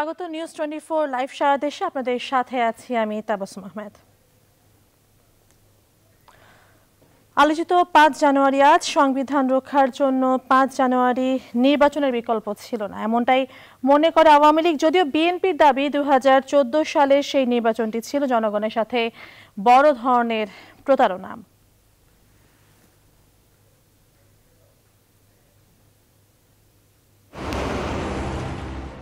স্বাগত news twenty four live সারা দেশে আপনাদের সাথে আছি আমি তাবাসুম আহমেদ আলোচিত পাঁচ জানুয়ারি আজ সংবিধান রক্ষার জন্য পাঁচ জানুয়ারি নির্বাচনের বিকল্প ছিল না এমনটাই মনে করে আওয়ামী লীগ যদিও বিএনপির দাবি দু সালের সেই নির্বাচনটি ছিল জনগণের সাথে বড় ধরনের প্রতারণা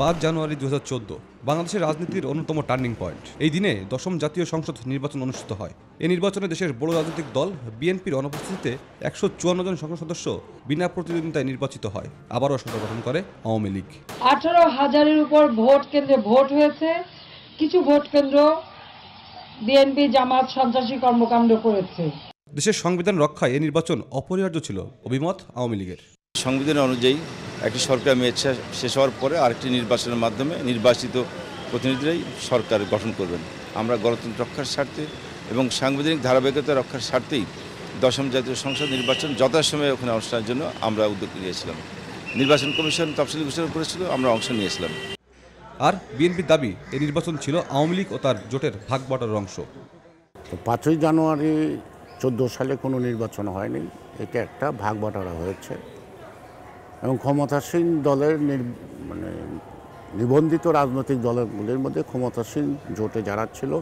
পাঁচ জানুয়ারি দু বাংলাদেশের রাজনীতির অন্যতম টার্নিং পয়েন্ট এই দিনে দশম জাতীয় সংসদ নির্বাচন অনুষ্ঠিত হয় এই নির্বাচনে দেশের বড় রাজনৈতিক দল বিএনপির অনুপস্থিতিতে একশো চুয়ান্ন জন সংসদ সদস্য বিনা প্রতিদ্বন্দ্বিতায় নির্বাচিত হয় আবারও সরকার গঠন করে আওয়ামী লীগ আঠারো হাজারের উপর ভোট কেন্দ্রে ভোট হয়েছে কিছু ভোট কেন্দ্র বিএনপি জামাত সন্ত্রাসী কর্মকাণ্ড করেছে দেশের সংবিধান রক্ষায় এ নির্বাচন অপরিহার্য ছিল অভিমত আওয়ামী লীগের সংবিধান অনুযায়ী একটি সরকার মেয়েচ্ছা শেষ হওয়ার পরে আরেকটি নির্বাচনের মাধ্যমে নির্বাচিত প্রতিনিধিরাই সরকার গঠন করবেন আমরা গণতন্ত্র রক্ষার স্বার্থে এবং সাংবিধানিক ধারাবাহিকতা রক্ষার স্বার্থেই দশম জাতীয় সংসদ নির্বাচন যথাসময়ে ওখানে অনুষ্ঠানের জন্য আমরা উদ্যোগ নিয়েছিলাম নির্বাচন কমিশন তফসিল ঘোষণা করেছিল আমরা অংশ নিয়েছিলাম আর বিএনপির দাবি এই নির্বাচন ছিল আওয়ামী লীগ ও তার জোটের ভাগ বাটার অংশ পাঁচই জানুয়ারি চোদ্দো সালে কোনো নির্বাচন হয়নি এটা একটা ভাগ বাটারা হয়েছে এবং ক্ষমতাসীন দলের মানে নিবন্ধিত রাজনৈতিক দলগুলির মধ্যে ক্ষমতাসীন জোটে যারা ছিল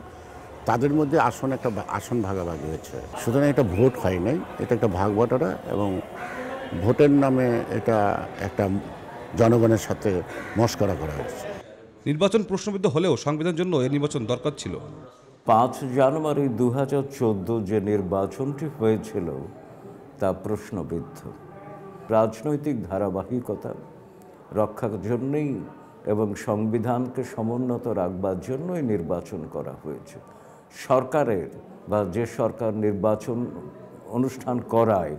তাদের মধ্যে আসন একটা আসন ভাগাভাগি হয়েছে সুতরাং এটা ভোট হয় নাই এটা একটা ভাগ বাটারা এবং ভোটের নামে এটা একটা জনগণের সাথে মস্করা করা হয়েছে নির্বাচন প্রশ্নবিদ্ধ হলেও সংবিধানের জন্য এই নির্বাচন দরকার ছিল পাঁচ জানুয়ারি দু যে নির্বাচনটি হয়েছিল তা প্রশ্নবিদ্ধ রাজনৈতিক ধারাবাহিকতা রক্ষার জন্যই এবং সংবিধানকে সমুন্নত রাখবার জন্যই নির্বাচন করা হয়েছে সরকারের বা যে সরকার নির্বাচন অনুষ্ঠান করায়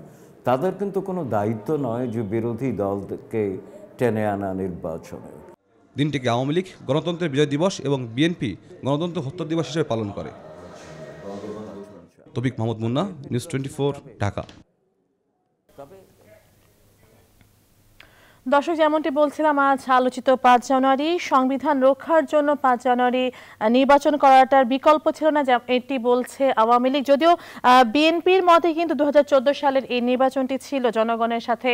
তাদের কিন্তু কোনো দায়িত্ব নয় যে বিরোধী দলকে টেনে আনা নির্বাচনে দিনটিকে আওয়ামী লীগ গণতন্ত্রের বিজয় দিবস এবং বিএনপি গণতন্ত্র হত্যা দিবস হিসেবে পালন করে তবিক মাহমুদ মুন্না নিউজ টোয়েন্টি ঢাকা দর্শক যেমনটি বলছিলাম আজ আলোচিত পাঁচ জানুয়ারি সংবিধান রক্ষার জন্য পাঁচ জানুয়ারি নির্বাচন করাটার বিকল্প ছিল না এটি বলছে আওয়ামী লীগ যদিও বিএনপির মতে কিন্তু দু সালের এই নির্বাচনটি ছিল জনগণের সাথে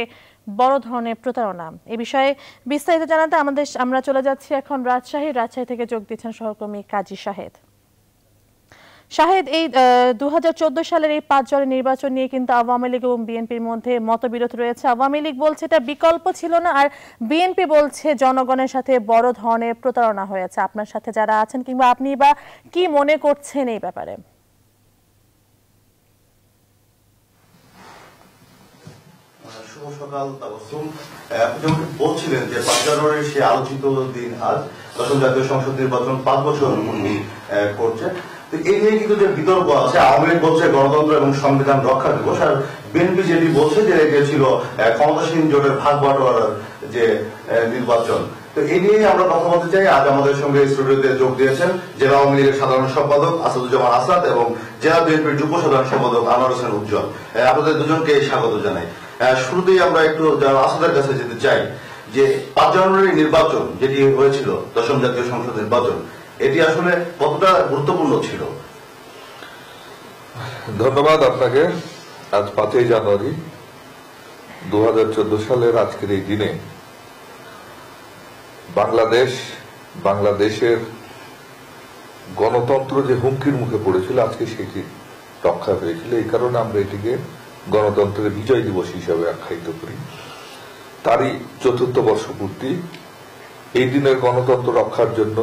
বড় ধরনের প্রতারণা এ বিষয়ে বিস্তারিত জানাতে আমাদের আমরা চলে যাচ্ছি এখন রাজশাহী রাজশাহী থেকে যোগ দিচ্ছেন সহকর্মী কাজী শাহেদ শাহেদ এই দু সালের এই পাঁচ জনের নির্বাচন নিয়ে কিন্তু আওয়ামী লীগ এবং বিএনপির মধ্যে মতবিরোধ রয়েছে আওয়ামী লীগ বলছে এটা বিকল্প ছিল না আর বিএনপি বলছে জনগণের সাথে বড় ধরনের প্রতারণা হয়েছে আপনার সাথে যারা আছেন কিংবা আপনি বা কি মনে করছেন এই ব্যাপারে সকাল তাবাসুম বলছিলেন যে পাঁচ জানুয়ারির আলোচিত দিন আজ জাতীয় সংসদ নির্বাচন পাঁচ বছর করছে তো এই নিয়ে কিন্তু যে বিতর্ক আছে আওয়ামী লীগ বলছে গণতন্ত্র এবং সংবিধান রক্ষা দিবস আর বিএনপি যেটি বলছে যে ক্ষমতাসীন জোটের ভাগ বাটোয়ারার যে নির্বাচন তো এ নিয়ে আমরা কথা বলতে চাই আজ আমাদের সঙ্গে স্টুডিওতে যোগ দিয়েছেন জেলা আওয়ামী লীগের সাধারণ সম্পাদক আসাদুজ্জামান আসাদ এবং জেলা বিএনপির যুব সাধারণ সম্পাদক আনোয়ার হোসেন উজ্জ্বল আপনাদের দুজনকে স্বাগত জানাই শুরুতেই আমরা একটু আসাদের কাছে যেতে চাই যে পাঁচ জানুয়ারি নির্বাচন যেটি হয়েছিল দশম জাতীয় সংসদ নির্বাচন এটি আসলে কতটা গুরুত্বপূর্ণ ছিল ধন্যবাদ আপনাকে আজ পাঁচই জানুয়ারি দু হাজার চোদ্দ সালের আজকের এই দিনে বাংলাদেশ বাংলাদেশের গণতন্ত্র যে হুমকির মুখে পড়েছিল আজকে সেটি রক্ষা হয়েছিল এই কারণে আমরা এটিকে গণতন্ত্রের বিজয় দিবস হিসাবে আখ্যায়িত করি তারই চতুর্থ বর্ষপূর্তি এই দিনের গণতন্ত্র রক্ষার জন্য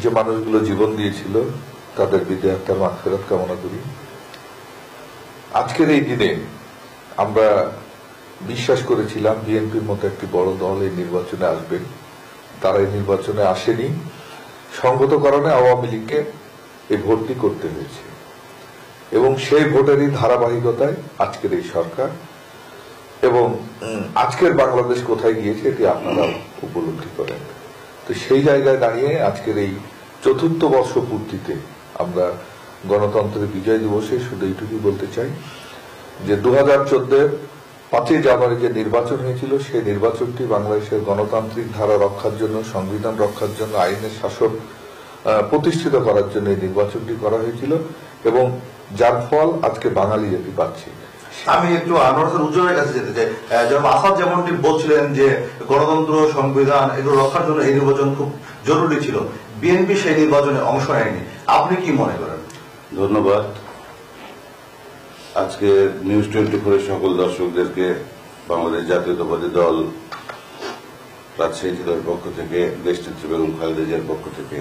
যে মানুষগুলো জীবন দিয়েছিল তাদের বিদে আত্মার ফেরত কামনা করি আজকের এই দিনে আমরা বিশ্বাস করেছিলাম বিএনপির মতো একটি বড় দল এই নির্বাচনে আসবেন তারা এই নির্বাচনে আসেনি সংগত কারণে আওয়ামী লীগকে এই ভর্তি করতে হয়েছে এবং সেই ভোটেরই ধারাবাহিকতায় আজকের এই সরকার এবং আজকের বাংলাদেশ কোথায় গিয়েছে এটি আপনারা উপলব্ধি করেন তো সেই জায়গায় দাঁড়িয়ে আজকের এই চতুর্থ বর্ষ পূর্তিতে আমরা গণতন্ত্রের বিজয় দিবসে শুধু এইটুকু বলতে চাই যে দু হাজার চোদ্দের পাঁচই জানুয়ারি যে নির্বাচন হয়েছিল সেই নির্বাচনটি বাংলাদেশের গণতান্ত্রিক ধারা রক্ষার জন্য সংবিধান রক্ষার জন্য আইনের শাসন প্রতিষ্ঠিত করার জন্য এই নির্বাচনটি করা হয়েছিল এবং যার ফল আজকে বাঙালি জাতি পাচ্ছে আমি একটু আনোয়ার উজ্জ্বলের কাছে যেতে চাই যেমন আসাদ যেমনটি বলছিলেন যে গণতন্ত্র সংবিধান এগুলো রক্ষার জন্য এই নির্বাচন খুব জরুরি ছিল বিএনপি সেই নির্বাচনে অংশ নেয়নি আপনি কি মনে করেন ধন্যবাদ আজকে নিউজ টোয়েন্টি ফোরের সকল দর্শকদেরকে বাংলাদেশ জাতীয়তাবাদী দল রাজশাহী জেলার পক্ষ থেকে দেশ নেত্রী বেগম খালেদা জিয়ার পক্ষ থেকে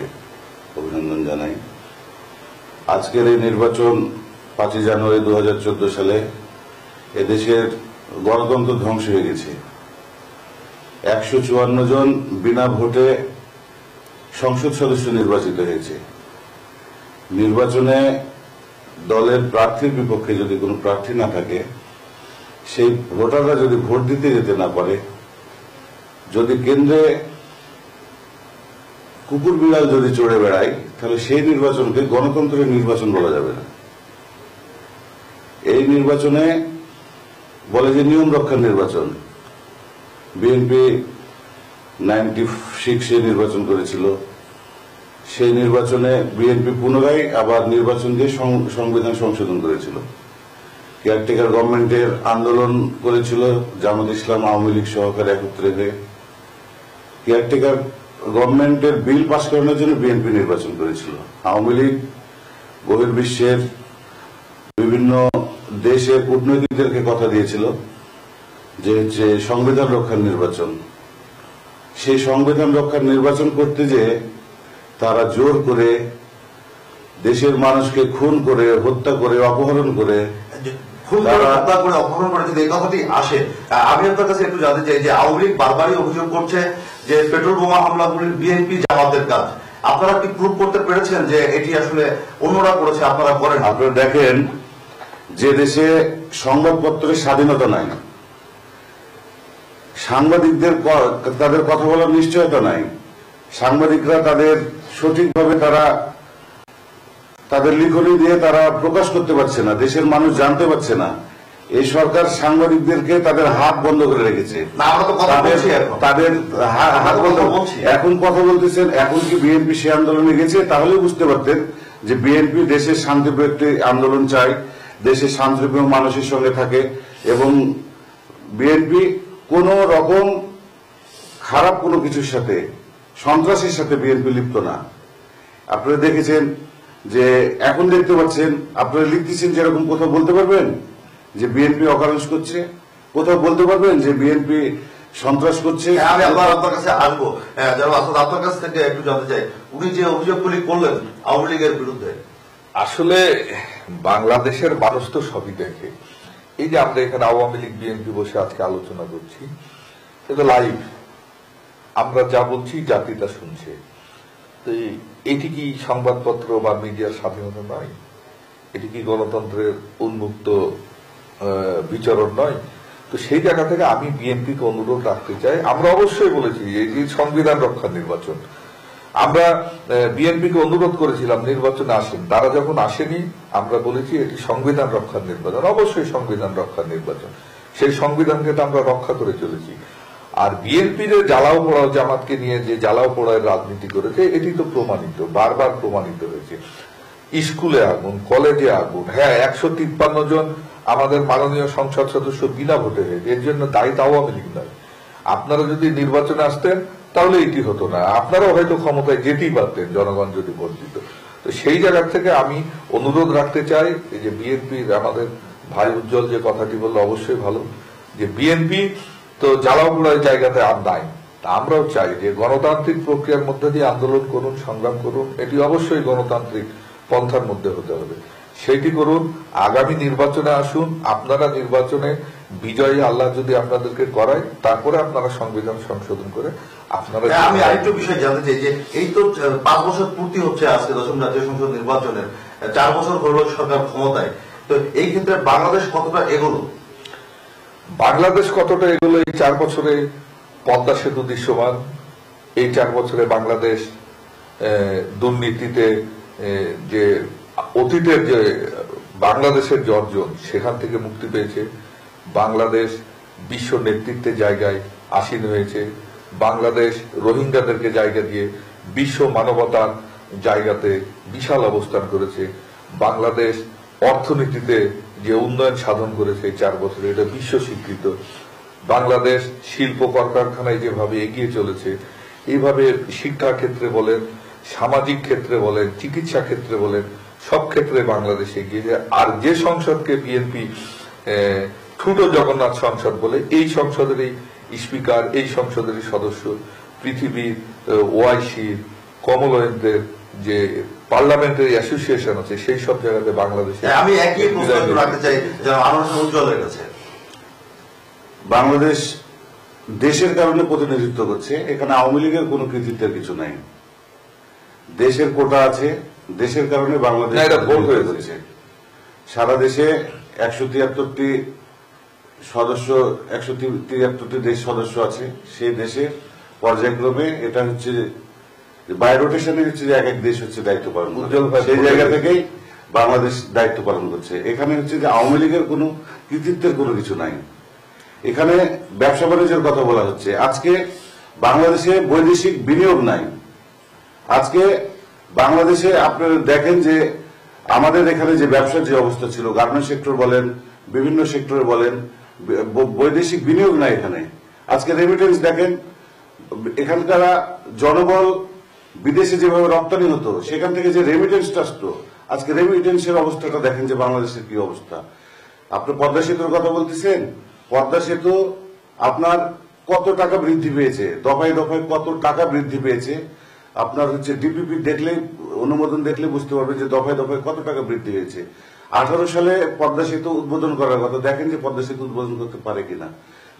অভিনন্দন জানাই আজকের এই নির্বাচন পাঁচই জানুয়ারি দু হাজার চোদ্দ সালে এদেশের গণতন্ত্র ধ্বংস হয়ে গেছে একশো চুয়ান্ন জন বিনা ভোটে সংসদ সদস্য নির্বাচিত হয়েছে নির্বাচনে দলের প্রার্থীর বিপক্ষে যদি কোনো প্রার্থী না থাকে সেই ভোটাররা যদি ভোট দিতে যেতে না পারে যদি কেন্দ্রে কুকুর বিড়াল যদি চড়ে বেড়ায় তাহলে সেই নির্বাচনকে গণতন্ত্রের নির্বাচন বলা যাবে না এই নির্বাচনে বলে যে নিয়ম রক্ষার নির্বাচন বিএনপি নাইনটি সিক্সে নির্বাচন করেছিল সেই নির্বাচনে বিএনপি পুনরায় আবার নির্বাচন দিয়ে সংবিধান সংশোধন করেছিল কেয়ারটেকার গভর্নমেন্টের আন্দোলন করেছিল জামাত ইসলাম আওয়ামী লীগ সহকারে একত্রে হয়ে কেয়ারটেকার গভর্নমেন্টের বিল পাস করানোর জন্য বিএনপি নির্বাচন করেছিল আওয়ামী লীগ বহির্বিশ্বের বিভিন্ন দেশের কূটনৈতিকদেরকে কথা দিয়েছিল যে যে সংবিধান রক্ষার নির্বাচন সেই সংবিধান রক্ষার নির্বাচন করতে যে তারা জোর করে দেশের মানুষকে খুন করে হত্যা করে অপহরণ করে অপহরণ করে যদি এই কথাটি আসে আমি আপনার কাছে একটু জানতে চাই যে আওয়ামী লীগ বারবারই অভিযোগ করছে যে পেট্রোল বোমা হামলাগুলি বিএনপি জামাতের কাজ আপনারা কি প্রুভ করতে পেরেছেন যে এটি আসলে অন্যরা করেছে আপনারা করেন আপনারা দেখেন যে দেশে সংবাদপত্রের স্বাধীনতা নাই সাংবাদিকদের তাদের কথা বলার নিশ্চয়তা নাই সাংবাদিকরা তাদের সঠিকভাবে তারা তাদের লিখনি দিয়ে তারা প্রকাশ করতে পারছে না দেশের মানুষ জানতে পারছে না এই সরকার সাংবাদিকদেরকে তাদের হাত বন্ধ করে রেখেছে তাদের হাত বন্ধ এখন কথা বলতেছেন এখন কি বিএনপি সে আন্দোলনে গেছে তাহলে বুঝতে পারতেন যে বিএনপি দেশের শান্তিপ্রিয় একটি আন্দোলন চায় দেশের শান্তিপ্রিয় মানুষের সঙ্গে থাকে এবং বিএনপি কোন রকম খারাপ কোনো কিছুর সাথে সন্ত্রাসের সাথে বিএনপি লিপ্ত না আপনারা দেখেছেন যে এখন দেখতে পাচ্ছেন আপনারা লিখতেছেন যেরকম কোথাও বলতে পারবেন যে বিএনপি অকারেন্স করছে কোথাও বলতে পারবেন যে বিএনপি সন্ত্রাস করছে হ্যাঁ, আমি আবার আপনার কাছে আসবো হ্যাঁ, যারা আপনার কাছ থেকে একটু জানতে চাই উনি যে অভিযোগগুলি করলেন আওয়ামী লীগের বিরুদ্ধে আসলে বাংলাদেশের মানুষ তো সবই দেখে এই যে আমরা এখানে আওয়ামী লীগ বিএনপি বসে আজকে আলোচনা করছি এটা লাইভ আমরা যা বলছি জাতি তা শুনছে তো এটি কি সংবাদপত্র বা মিডিয়ার স্বাধীনতা নয় এটি কি গণতন্ত্রের উন্মুক্ত বিচরণ নয় তো সেই জায়গা থেকে আমি বিএনপিকে অনুরোধ রাখতে চাই আমরা অবশ্যই বলেছি এই যে সংবিধান রক্ষা নির্বাচন আমরা বিএনপিকে অনুরোধ করেছিলাম নির্বাচনে আসেন তারা যখন আসেনি আমরা বলেছি এটি সংবিধান রক্ষার নির্বাচন অবশ্যই সংবিধান রক্ষার নির্বাচন সেই সংবিধানকে তো আমরা রক্ষা করে চলেছি আর বিএনপি যে জ্বালাও পোড়াও জামাতকে নিয়ে যে জ্বালাও পোড়ায় রাজনীতি করেছে এটি তো প্রমাণিত বারবার প্রমাণিত হয়েছে স্কুলে আগুন কলেজে আগুন হ্যাঁ একশো জন আমাদের মাননীয় সংসদ সদস্য বিনা ভোটে এর জন্য দায়ী তাও আমি লীগ নয় আপনারা যদি নির্বাচনে আসতেন তাহলে এটি হতো না আপনারাও হয়তো ক্ষমতায় যেতেই পারতেন জনগণ যদি বঞ্চিত তো সেই জায়গার থেকে আমি অনুরোধ রাখতে চাই এই যে বিএনপির আমাদের ভাই উজ্জ্বল যে কথাটি বললো অবশ্যই ভালো যে বিএনপি তো জ্বালাগুড়ার জায়গাতে আর নাই আমরাও চাই যে গণতান্ত্রিক প্রক্রিয়ার মধ্যে দিয়ে আন্দোলন করুন সংগ্রাম করুন এটি অবশ্যই গণতান্ত্রিক পন্থার মধ্যে হতে হবে সেটি করুন আগামী নির্বাচনে আসুন আপনারা নির্বাচনে বিজয়ী আল্লাহ যদি আপনাদেরকে করায় তারপরে আপনারা সংবিধান সংশোধন করে আপনারা হ্যাঁ, আমি বিষয় জানতে চাই যে এই তো পাঁচ বছর পূর্তি হচ্ছে আজকে দশম জাতীয় সংসদ নির্বাচনের চার বছর হল সরকার ক্ষমতায় তো এই ক্ষেত্রে বাংলাদেশ কতটা এগোলো বাংলাদেশ কতটা এগোলো এই চার বছরে পদ্মা সেতু দৃশ্যমান এই চার বছরে বাংলাদেশ দুর্নীতিতে যে অতীতের যে বাংলাদেশের জর্জন সেখান থেকে মুক্তি পেয়েছে বাংলাদেশ বিশ্ব নেতৃত্বের জায়গায় আসীন হয়েছে বাংলাদেশ রোহিঙ্গাদেরকে জায়গা দিয়ে বিশ্ব মানবতার জায়গাতে বিশাল অবস্থান করেছে বাংলাদেশ অর্থনীতিতে যে উন্নয়ন সাধন করেছে চার বছরে এটা বিশ্ব স্বীকৃত বাংলাদেশ শিল্প কলকারখানায় যেভাবে এগিয়ে চলেছে এইভাবে শিক্ষা ক্ষেত্রে বলেন সামাজিক ক্ষেত্রে বলেন চিকিৎসা ক্ষেত্রে বলেন সব ক্ষেত্রে বাংলাদেশে এগিয়ে যায় আর যে সংসদকে বিএনপি ঠুটো জগন্নাথ সংসদ বলে এই সংসদের এই স্পিকার এই সংসদের সদস্য পৃথিবীর ওয়াইসির কমলয়েন্দ্রের যে পার্লামেন্টারি অ্যাসোসিয়েশন আছে সেই সব জায়গাতে বাংলাদেশে হ্যাঁ, আমি একই প্রশ্ন রাখতে চাই যেন আনন্দ উজ্জ্বলের কাছে বাংলাদেশ দেশের কারণে প্রতিনিধিত্ব করছে এখানে আওয়ামী লীগের কোনো কৃতিত্বের কিছু নাই দেশের কোটা আছে দেশের কারণে বাংলাদেশ এটা ভোট হয়ে যাচ্ছে সারা দেশে একশো তিয়াত্তরটি সদস্য একশো তিয়াত্তরটি দেশ সদস্য আছে সেই দেশের পর্যায়ক্রমে এটা হচ্ছে বাই রোটেশনে হচ্ছে এক এক দেশ হচ্ছে দায়িত্ব পালন সেই জায়গা থেকেই বাংলাদেশ দায়িত্ব পালন করছে এখানে হচ্ছে যে আওয়ামী লীগের কোনো কৃতিত্বের কোনো কিছু নাই এখানে ব্যবসা বাণিজ্যের কথা বলা হচ্ছে আজকে বাংলাদেশে বৈদেশিক বিনিয়োগ নাই আজকে বাংলাদেশে আপনারা দেখেন যে আমাদের এখানে যে ব্যবসার যে অবস্থা ছিল গার্মেন্ট সেক্টর বলেন বিভিন্ন সেক্টরে বলেন বৈদেশিক বিনিয়োগ না এখানে আজকে রেমিটেন্স দেখেন এখানকার জনবল বিদেশে যেভাবে রপ্তানি হতো সেখান থেকে যে রেমিটেন্সটা আসতো আজকে রেমিটেন্সের অবস্থাটা দেখেন যে বাংলাদেশের কি অবস্থা আপনি পদ্মা সেতুর কথা বলতেছেন পদ্মা সেতু আপনার কত টাকা বৃদ্ধি পেয়েছে দফায় দফায় কত টাকা বৃদ্ধি পেয়েছে আপনার হচ্ছে ডিপিপি দেখলে অনুমোদন দেখলে বুঝতে পারবে যে দফায় দফায় কত টাকা বৃদ্ধি হয়েছে আঠারো সালে পদ্মা সেতু উদ্বোধন করার কথা দেখেন যে পদ্মা সেতু উদ্বোধন করতে পারে কিনা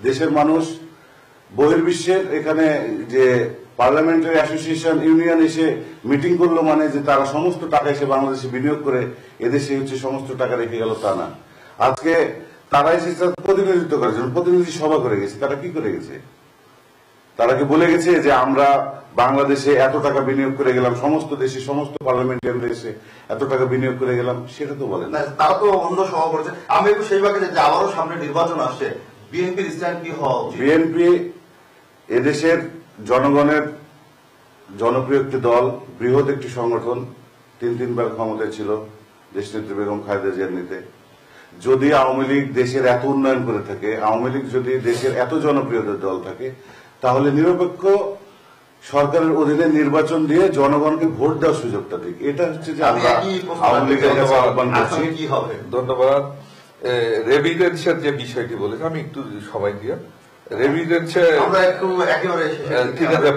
দেশের মানুষ বহির্বিশ্বের এখানে যে পার্লামেন্টারি অ্যাসোসিয়েশন ইউনিয়ন এসে মিটিং করলো মানে যে তারা সমস্ত টাকা এসে বাংলাদেশে বিনিয়োগ করে এদেশে হচ্ছে সমস্ত টাকা রেখে গেল তা না আজকে তারা এসে প্রতিনিধিত্ব করেছেন প্রতিনিধি সভা করে গেছে তারা কি করে গেছে তারা কি বলে গেছে যে আমরা বাংলাদেশে এত টাকা বিনিয়োগ করে গেলাম সমস্ত দেশে সমস্ত পার্লামেন্টের দেশে এত টাকা বিনিয়োগ করে গেলাম সেটা তো বলে না তারা তো অন্য সহ করছে আমি একটু সেই ভাগে যে আবারও সামনে নির্বাচন আসছে বিএনপির স্ট্যান্ড কি হওয়া বিএনপি এদেশের জনগণের জনপ্রিয় একটি দল বৃহৎ একটি সংগঠন তিন তিনবার ক্ষমতায় ছিল দেশ নেত্রী বেগম খালেদা জিয়ার যদি আওয়ামী লীগ দেশের এত উন্নয়ন করে থাকে আওয়ামী লীগ যদি দেশের এত জনপ্রিয় দল থাকে তাহলে নিরপেক্ষ সরকারের অধীনে নির্বাচন দিয়ে জনগণকে ভোট দেওয়ার সুযোগটা দিক এটা হচ্ছে যে আমরা হ্যাঁ, আওয়ামী লীগের কাছে আহ্বান করছি কি হবে ধন্যবাদ রেভিডেন্সের যে বিষয়টি বলেছে আমি একটু সবাই দিয়ে রেভিডেন্সে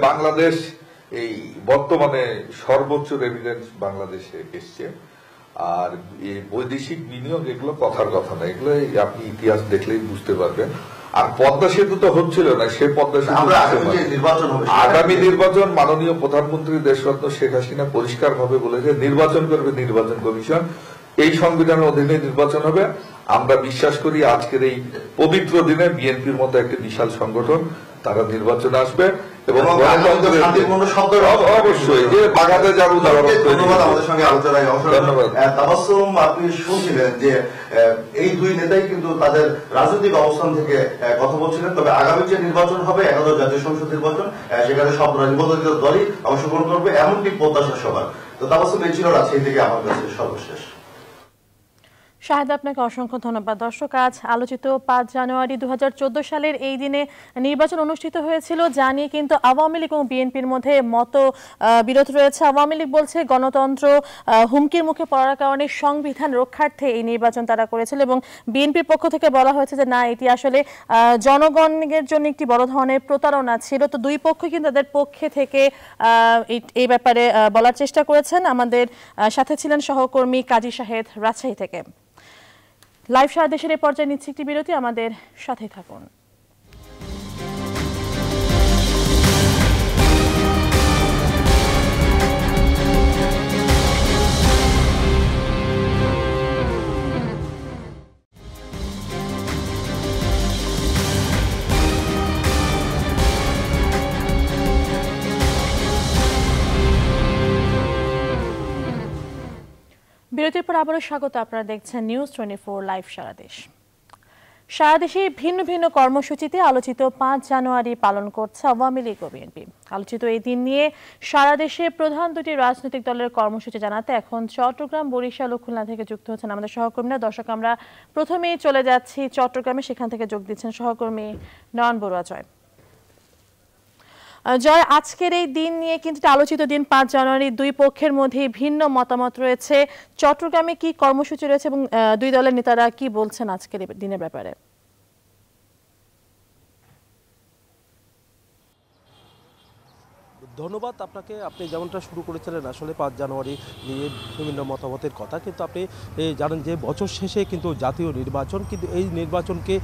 বাংলাদেশ এই বর্তমানে সর্বোচ্চ রেভিডেন্স বাংলাদেশে এসছে আর বৈদেশিক বিনিয়োগ এগুলো কথার কথা না এগুলো আপনি ইতিহাস দেখলেই বুঝতে পারবেন আর পদ্মা সেতু তো হচ্ছিল না সে পদ্মা সেতু আগামী নির্বাচন মাননীয় প্রধানমন্ত্রী দেশরত্ন শেখ হাসিনা পরিষ্কার ভাবে বলেছে নির্বাচন করবে নির্বাচন কমিশন এই সংবিধানের অধীনে নির্বাচন হবে আমরা বিশ্বাস করি আজকের এই পবিত্র দিনে বিএনপির মতো একটি বিশাল সংগঠন তারা নির্বাচনে আসবে এই দুই নেতাই কিন্তু তাদের রাজনৈতিক অবস্থান থেকে বলছিলেন তবে আগামী যে নির্বাচন হবে সংসদ নির্বাচন সেখানে সব দলই অংশগ্রহণ করবে এমনটি প্রত্যাশা সবার তো তাবাসুম এই ছিল রাজশাহী থেকে আমার কাছে সর্বশেষ শাহেদ আপনাকে অসংখ্য ধন্যবাদ দর্শক আজ আলোচিত পাঁচ জানুয়ারি দু সালের এই দিনে নির্বাচন অনুষ্ঠিত হয়েছিল যা নিয়ে কিন্তু আওয়ামী লীগ এবং বিএনপির মধ্যে মত বিরোধ রয়েছে আওয়ামী লীগ বলছে গণতন্ত্র হুমকির মুখে পড়ার কারণে সংবিধান রক্ষার্থে এই নির্বাচন তারা করেছিল এবং বিএনপির পক্ষ থেকে বলা হয়েছে যে না এটি আসলে জনগণের জন্য একটি বড় ধরনের প্রতারণা ছিল তো দুই পক্ষ কিন্তু তাদের পক্ষে থেকে এই ব্যাপারে বলার চেষ্টা করেছেন আমাদের সাথে ছিলেন সহকর্মী কাজী শাহেদ রাজশাহী থেকে লাইভ সারা দেশের এই পর্যায়ে নিচ্ছি একটি বিরতি আমাদের সাথে থাকুন বিরতির পর আবারও স্বাগত আপনারা দেখছেন নিউজ টোয়েন্টি ফোর লাইভ সারা দেশ সারা দেশে ভিন্ন ভিন্ন কর্মসূচিতে আলোচিত পাঁচ জানুয়ারি পালন করছে আওয়ামী লীগ ও বিএনপি আলোচিত এই দিন নিয়ে সারা দেশে প্রধান দুটি রাজনৈতিক দলের কর্মসূচি জানাতে এখন চট্টগ্রাম বরিশাল ও খুলনা থেকে যুক্ত হচ্ছেন আমাদের সহকর্মীরা দর্শক আমরা প্রথমেই চলে যাচ্ছি চট্টগ্রামে সেখান থেকে যোগ দিচ্ছেন সহকর্মী নয়ন বড়ুয়া জয় জয় আজকের এই দিন নিয়ে কিন্তু আলোচিত দিন পাঁচ জানুয়ারি দুই পক্ষের মধ্যে ভিন্ন মতামত রয়েছে চট্টগ্রামে কি কর্মসূচি রয়েছে এবং দুই দলের নেতারা কি বলছেন আজকের দিনের ব্যাপারে ধন্যবাদ আপনাকে আপনি যেমনটা শুরু করেছিলেন আসলে পাঁচ জানুয়ারি নিয়ে বিভিন্ন মতামতের কথা কিন্তু আপনি জানেন যে বছর শেষে কিন্তু জাতীয় নির্বাচন কিন্তু এই নির্বাচনকে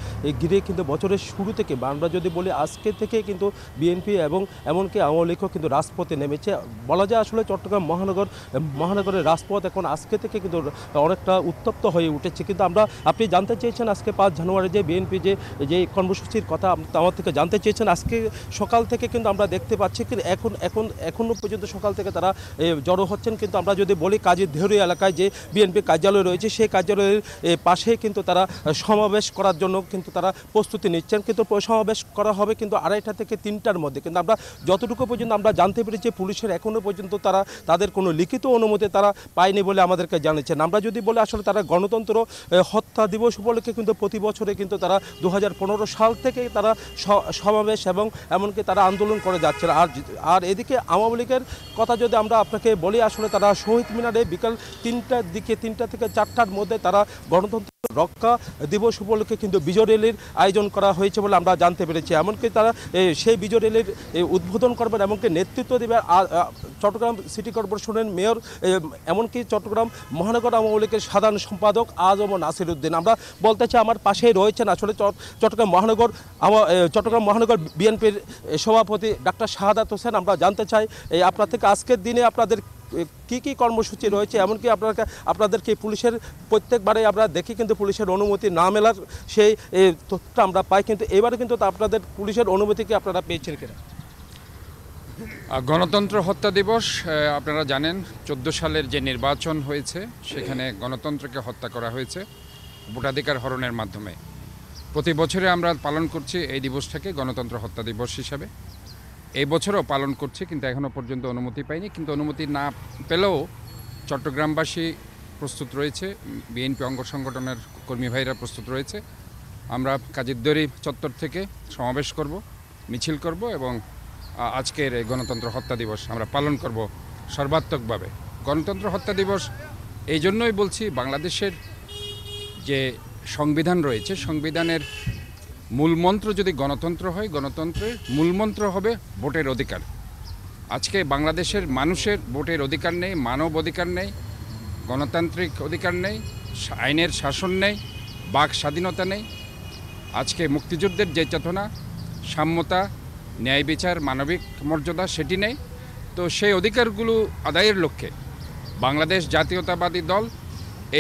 ঘিরে কিন্তু বছরের শুরু থেকে আমরা যদি বলি আজকে থেকে কিন্তু বিএনপি এবং এমনকি আওয়ামী লীগও কিন্তু রাজপথে নেমেছে বলা যায় আসলে চট্টগ্রাম মহানগর মহানগরের রাজপথ এখন আজকে থেকে কিন্তু অনেকটা উত্তপ্ত হয়ে উঠেছে কিন্তু আমরা আপনি জানতে চেয়েছেন আজকে পাঁচ জানুয়ারি যে বিএনপি যে যে কর্মসূচির কথা আমার থেকে জানতে চেয়েছেন আজকে সকাল থেকে কিন্তু আমরা দেখতে পাচ্ছি কিন্তু এখন এখন এখনও পর্যন্ত সকাল থেকে তারা জড়ো হচ্ছেন কিন্তু আমরা যদি বলি কাজের ধেরুই এলাকায় যে বিএনপি কার্যালয় রয়েছে সেই কার্যালয়ের পাশে কিন্তু তারা সমাবেশ করার জন্য কিন্তু তারা প্রস্তুতি নিচ্ছেন কিন্তু সমাবেশ করা হবে কিন্তু আড়াইটা থেকে তিনটার মধ্যে কিন্তু আমরা যতটুকু পর্যন্ত আমরা জানতে পেরেছি পুলিশের এখনও পর্যন্ত তারা তাদের কোনো লিখিত অনুমতি তারা পায়নি বলে আমাদেরকে জানিয়েছেন আমরা যদি বলি আসলে তারা গণতন্ত্র হত্যা দিবস উপলক্ষে কিন্তু প্রতি বছরে কিন্তু তারা দু সাল থেকে তারা সমাবেশ এবং এমনকি তারা আন্দোলন করে যাচ্ছে আর আর এদিকে আওয়ামী লীগের কথা যদি আমরা আপনাকে বলি আসলে তারা শহীদ মিনারে বিকাল তিনটার দিকে তিনটা থেকে চারটার মধ্যে তারা গণতন্ত্র রক্ষা দিবস উপলক্ষে কিন্তু বিজয় রেলের আয়োজন করা হয়েছে বলে আমরা জানতে পেরেছি এমনকি তারা সেই বিজয় রেলের উদ্বোধন করবেন এমনকি নেতৃত্ব দেবে চট্টগ্রাম সিটি কর্পোরেশনের মেয়র এমনকি চট্টগ্রাম মহানগর আওয়ামী লীগের সাধারণ সম্পাদক আজম নাসির উদ্দিন আমরা বলতে চাই আমার পাশেই রয়েছেন আসলে চট্টগ্রাম মহানগর চট্টগ্রাম মহানগর বিএনপির সভাপতি ডাক্তার শাহাদাত হোসেন আমরা জানতে চাই আপনার থেকে আজকের দিনে আপনাদের কি কি কর্মসূচি রয়েছে এমনকি আপনারা আপনাদেরকে পুলিশের প্রত্যেকবারে আমরা দেখি কিন্তু পুলিশের অনুমতি না মেলার সেই তথ্যটা আমরা পাই কিন্তু এবারে কিন্তু আপনাদের পুলিশের অনুমতিকে আপনারা পেয়েছেন কিনা গণতন্ত্র হত্যা দিবস আপনারা জানেন চোদ্দো সালের যে নির্বাচন হয়েছে সেখানে গণতন্ত্রকে হত্যা করা হয়েছে ভোটাধিকার হরণের মাধ্যমে প্রতি বছরে আমরা পালন করছি এই দিবসটাকে গণতন্ত্র হত্যা দিবস হিসাবে এবছরও পালন করছে কিন্তু এখনও পর্যন্ত অনুমতি পাইনি কিন্তু অনুমতি না পেলেও চট্টগ্রামবাসী প্রস্তুত রয়েছে বিএনপি অঙ্গ সংগঠনের কর্মী ভাইরা প্রস্তুত রয়েছে আমরা কাজিদ্দরি চত্বর থেকে সমাবেশ করব মিছিল করব এবং আজকের এই গণতন্ত্র হত্যা দিবস আমরা পালন করব সর্বাত্মকভাবে গণতন্ত্র হত্যা দিবস এই জন্যই বলছি বাংলাদেশের যে সংবিধান রয়েছে সংবিধানের মূলমন্ত্র যদি গণতন্ত্র হয় গণতন্ত্রের মূলমন্ত্র হবে ভোটের অধিকার আজকে বাংলাদেশের মানুষের ভোটের অধিকার নেই মানব অধিকার নেই গণতান্ত্রিক অধিকার নেই আইনের শাসন নেই বাক স্বাধীনতা নেই আজকে মুক্তিযুদ্ধের যে চেতনা সাম্যতা ন্যায় বিচার মানবিক মর্যাদা সেটি নেই তো সেই অধিকারগুলো আদায়ের লক্ষ্যে বাংলাদেশ জাতীয়তাবাদী দল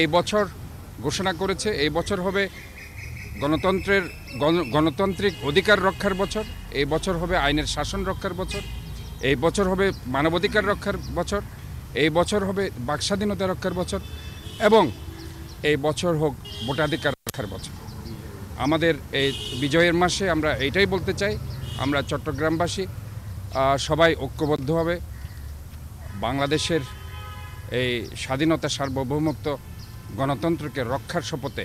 এই বছর ঘোষণা করেছে এই বছর হবে গণতন্ত্রের গণতান্ত্রিক অধিকার রক্ষার বছর এই বছর হবে আইনের শাসন রক্ষার বছর এই বছর হবে মানবাধিকার রক্ষার বছর এই বছর হবে বাকস্বাধীনতা রক্ষার বছর এবং এই বছর হোক ভোটাধিকার রক্ষার বছর আমাদের এই বিজয়ের মাসে আমরা এইটাই বলতে চাই আমরা চট্টগ্রামবাসী সবাই ঐক্যবদ্ধভাবে বাংলাদেশের এই স্বাধীনতা সার্বভৌমত্ব গণতন্ত্রকে রক্ষার শপথে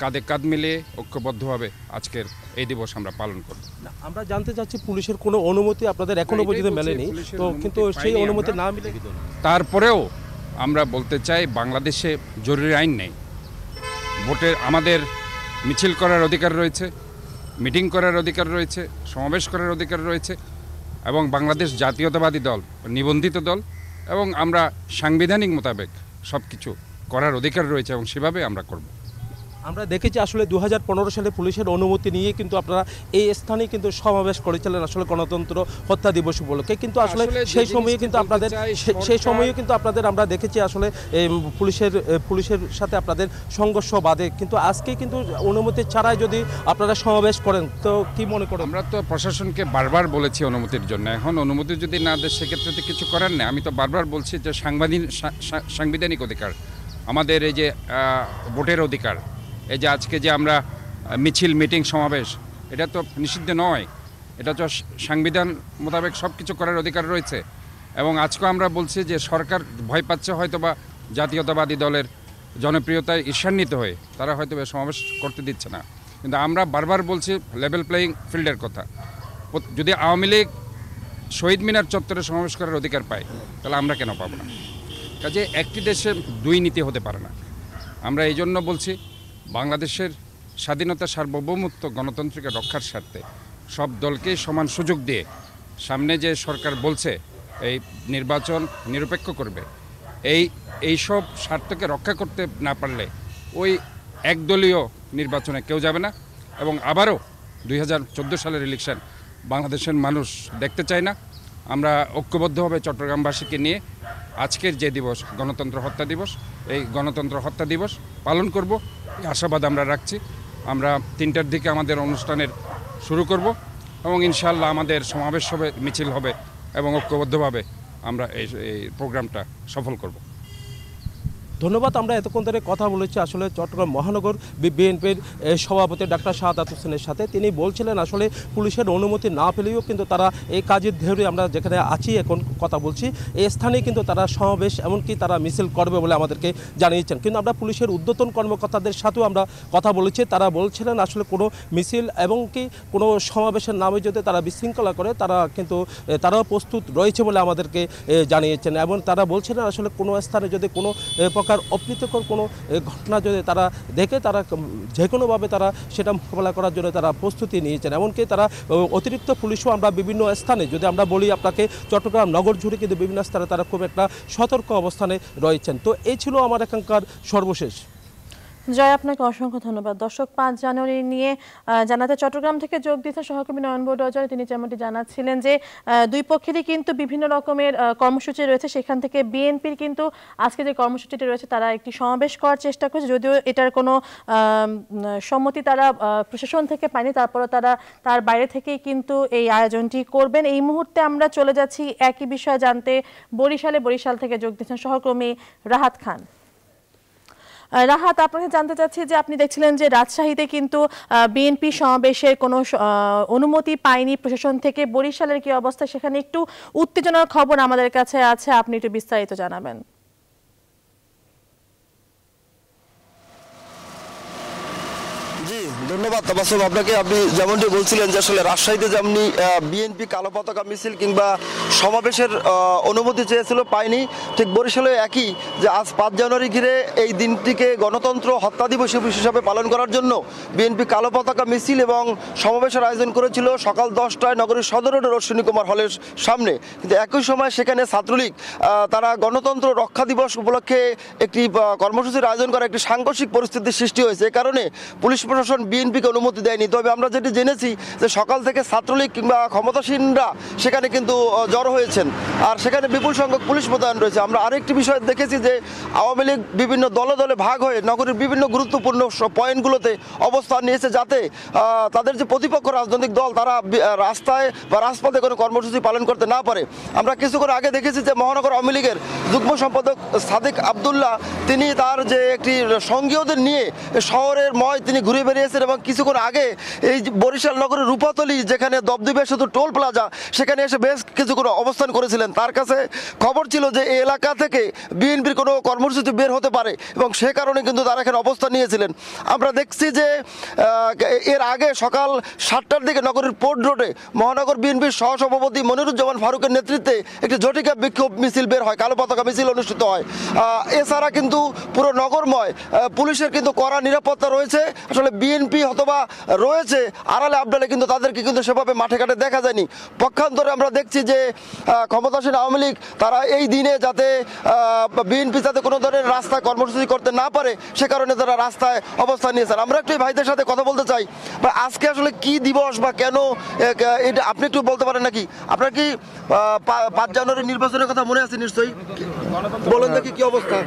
কাঁধে কাঁধ মিলিয়ে ঐক্যবদ্ধভাবে আজকের এই দিবস আমরা পালন করব আমরা জানতে চাচ্ছি পুলিশের কোনো অনুমতি আপনাদের এখনও পর্যন্ত মেলেনি তো কিন্তু সেই অনুমতি না মিলে তারপরেও আমরা বলতে চাই বাংলাদেশে জরুরি আইন নেই ভোটের আমাদের মিছিল করার অধিকার রয়েছে মিটিং করার অধিকার রয়েছে সমাবেশ করার অধিকার রয়েছে এবং বাংলাদেশ জাতীয়তাবাদী দল নিবন্ধিত দল এবং আমরা সাংবিধানিক মোতাবেক সব কিছু করার অধিকার রয়েছে এবং সেভাবে আমরা করবো আমরা দেখেছি আসলে দু সালে পুলিশের অনুমতি নিয়ে কিন্তু আপনারা এই স্থানে কিন্তু সমাবেশ করেছিলেন আসলে গণতন্ত্র হত্যা দিবস উপলক্ষে কিন্তু আসলে সেই সময়ে কিন্তু আপনাদের সেই সময়ে কিন্তু আপনাদের আমরা দেখেছি আসলে পুলিশের পুলিশের সাথে আপনাদের সংঘর্ষ বাদে কিন্তু আজকে কিন্তু অনুমতি ছাড়াই যদি আপনারা সমাবেশ করেন তো কি মনে করেন আমরা তো প্রশাসনকে বারবার বলেছি অনুমতির জন্য এখন অনুমতি যদি না দেয় সেক্ষেত্রে তো কিছু করার নেই আমি তো বারবার বলছি যে সাংবাদিক সাংবিধানিক অধিকার আমাদের এই যে ভোটের অধিকার এই যে আজকে যে আমরা মিছিল মিটিং সমাবেশ এটা তো নিষিদ্ধ নয় এটা তো সাংবিধান মোতাবেক সব কিছু করার অধিকার রয়েছে এবং আজকে আমরা বলছি যে সরকার ভয় পাচ্ছে হয়তো বা জাতীয়তাবাদী দলের জনপ্রিয়তায় ঈর্ষান্বিত হয়ে তারা হয়তো সমাবেশ করতে দিচ্ছে না কিন্তু আমরা বারবার বলছি লেভেল প্লেয়িং ফিল্ডের কথা যদি আওয়ামী লীগ শহীদ মিনার চত্বরে সমাবেশ করার অধিকার পায় তাহলে আমরা কেন পাবো না কাজে একটি দেশে দুই নীতি হতে পারে না আমরা এই জন্য বলছি বাংলাদেশের স্বাধীনতা সার্বভৌমত্ব গণতন্ত্রকে রক্ষার স্বার্থে সব দলকেই সমান সুযোগ দিয়ে সামনে যে সরকার বলছে এই নির্বাচন নিরপেক্ষ করবে এই এইসব স্বার্থকে রক্ষা করতে না পারলে ওই একদলীয় নির্বাচনে কেউ যাবে না এবং আবারও দুই সালের ইলেকশন বাংলাদেশের মানুষ দেখতে চায় না আমরা ঐক্যবদ্ধভাবে চট্টগ্রামবাসীকে নিয়ে আজকের যে দিবস গণতন্ত্র হত্যা দিবস এই গণতন্ত্র হত্যা দিবস পালন করব এই আশাবাদ আমরা রাখছি আমরা তিনটার দিকে আমাদের অনুষ্ঠানের শুরু করব এবং ইনশাল্লাহ আমাদের সমাবেশ হবে মিছিল হবে এবং ঐক্যবদ্ধভাবে আমরা এই প্রোগ্রামটা সফল করব ধন্যবাদ আমরা এতক্ষণ ধরে কথা বলেছি আসলে চট্টগ্রাম মহানগর বিএনপির সভাপতি ডাক্তার শাহাদ হোসেনের সাথে তিনি বলছিলেন আসলে পুলিশের অনুমতি না পেলেও কিন্তু তারা এই কাজের ধরে আমরা যেখানে আছি এখন কথা বলছি এই স্থানে কিন্তু তারা সমাবেশ এমনকি তারা মিছিল করবে বলে আমাদেরকে জানিয়েছেন কিন্তু আমরা পুলিশের উদ্যতন কর্মকর্তাদের সাথেও আমরা কথা বলেছি তারা বলছিলেন আসলে কোনো মিছিল এবং কি কোনো সমাবেশের নামে যদি তারা বিশৃঙ্খলা করে তারা কিন্তু তারাও প্রস্তুত রয়েছে বলে আমাদেরকে জানিয়েছেন এবং তারা বলছিলেন আসলে কোনো স্থানে যদি কোনো পক্ষ প্রকার অপ্রীতিকর কোনো ঘটনা যদি তারা দেখে তারা যে কোনোভাবে তারা সেটা মোকাবেলা করার জন্য তারা প্রস্তুতি নিয়েছেন এমনকি তারা অতিরিক্ত পুলিশও আমরা বিভিন্ন স্থানে যদি আমরা বলি আপনাকে চট্টগ্রাম নগর জুড়ে কিন্তু বিভিন্ন স্থানে তারা খুব একটা সতর্ক অবস্থানে রয়েছেন তো এই ছিল আমার এখানকার সর্বশেষ জয় আপনাকে অসংখ্য ধন্যবাদ দর্শক পাঁচ জানুয়ারি নিয়ে জানাতে চট্টগ্রাম থেকে যোগ দিয়েছেন সহকর্মী নয়ন অজয় তিনি যেমনটি জানাচ্ছিলেন যে দুই পক্ষেরই কিন্তু বিভিন্ন রকমের কর্মসূচি রয়েছে সেখান থেকে বিএনপির কিন্তু আজকে যে কর্মসূচিটি রয়েছে তারা একটি সমাবেশ করার চেষ্টা করছে যদিও এটার কোনো সম্মতি তারা প্রশাসন থেকে পায়নি তারপরও তারা তার বাইরে থেকেই কিন্তু এই আয়োজনটি করবেন এই মুহূর্তে আমরা চলে যাচ্ছি একই বিষয় জানতে বরিশালে বরিশাল থেকে যোগ দিয়েছেন সহকর্মী রাহাত খান রাহাত আপনাকে জানতে চাচ্ছি যে আপনি দেখছিলেন যে রাজশাহীতে কিন্তু বিএনপি সমাবেশের কোনো অনুমতি পায়নি প্রশাসন থেকে বরিশালের কি অবস্থা সেখানে একটু উত্তেজনার খবর আমাদের কাছে আছে আপনি একটু বিস্তারিত জানাবেন ধন্যবাদ তাবাসম আপনাকে আপনি যেমনটি বলছিলেন যে আসলে রাজশাহীতে যেমনি বিএনপি কালো পতাকা মিছিল কিংবা সমাবেশের অনুমতি চেয়েছিল পায়নি ঠিক বরিশালে একই যে আজ পাঁচ জানুয়ারি ঘিরে এই দিনটিকে গণতন্ত্র হত্যা দিবস হিসাবে পালন করার জন্য বিএনপি কালো পতাকা মিছিল এবং সমাবেশের আয়োজন করেছিল সকাল দশটায় নগরীর সদর রোডের অশ্বিনী কুমার হলের সামনে কিন্তু একই সময় সেখানে ছাত্রলীগ তারা গণতন্ত্র রক্ষা দিবস উপলক্ষে একটি কর্মসূচির আয়োজন করা একটি সাংঘর্ষিক পরিস্থিতির সৃষ্টি হয়েছে এ কারণে পুলিশ প্রশাসন বিএনপিকে অনুমতি দেয়নি তবে আমরা যেটি জেনেছি যে সকাল থেকে ছাত্রলীগ কিংবা ক্ষমতাসীনরা সেখানে কিন্তু জড়ো হয়েছেন আর সেখানে বিপুল সংখ্যক পুলিশ মোতায়েন রয়েছে আমরা আরেকটি বিষয় দেখেছি যে আওয়ামী লীগ বিভিন্ন দলে দলে ভাগ হয়ে নগরীর বিভিন্ন গুরুত্বপূর্ণ পয়েন্টগুলোতে অবস্থান নিয়েছে যাতে তাদের যে প্রতিপক্ষ রাজনৈতিক দল তারা রাস্তায় বা রাজপথে কোনো কর্মসূচি পালন করতে না পারে আমরা কিছুক্ষণ আগে দেখেছি যে মহানগর আওয়ামী লীগের যুগ্ম সম্পাদক সাদিক আবদুল্লাহ তিনি তার যে একটি সঙ্গীয়দের নিয়ে শহরের ময় তিনি ঘুরে বেরিয়েছেন এবং কিছুক্ষণ আগে এই বরিশাল নগরের রূপাতলি যেখানে দবদবে শুধু টোল প্লাজা সেখানে এসে বেশ কিছুক্ষণ অবস্থান করেছিলেন তার কাছে খবর ছিল যে এই এলাকা থেকে বিএনপির কোনো কর্মসূচি বের হতে পারে এবং সে কারণে কিন্তু তারা এখানে অবস্থান নিয়েছিলেন আমরা দেখছি যে এর আগে সকাল সাতটার দিকে নগরীর পোর্ট রোডে মহানগর বিএনপির সহসভাপতি মনিরুজ্জামান ফারুকের নেতৃত্বে একটি ঝটিকা বিক্ষোভ মিছিল বের হয় কালো পতাকা মিছিল অনুষ্ঠিত হয় এছাড়া কিন্তু পুরো নগরময় পুলিশের কিন্তু কড়া নিরাপত্তা রয়েছে আসলে বিএনপি শিল্পী অথবা রয়েছে আড়ালে আবডালে কিন্তু তাদেরকে কিন্তু সেভাবে মাঠে ঘাটে দেখা যায়নি পক্ষান্তরে আমরা দেখছি যে ক্ষমতাসীন আওয়ামী লীগ তারা এই দিনে যাতে বিএনপি যাতে কোনো ধরনের রাস্তা কর্মসূচি করতে না পারে সে কারণে তারা রাস্তায় অবস্থান নিয়েছেন আমরা একটু ভাইদের সাথে কথা বলতে চাই বা আজকে আসলে কি দিবস বা কেন এটা আপনি একটু বলতে পারেন নাকি আপনার কি পাঁচ জানুয়ারি নির্বাচনের কথা মনে আছে নিশ্চয়ই বলেন দেখি কি অবস্থা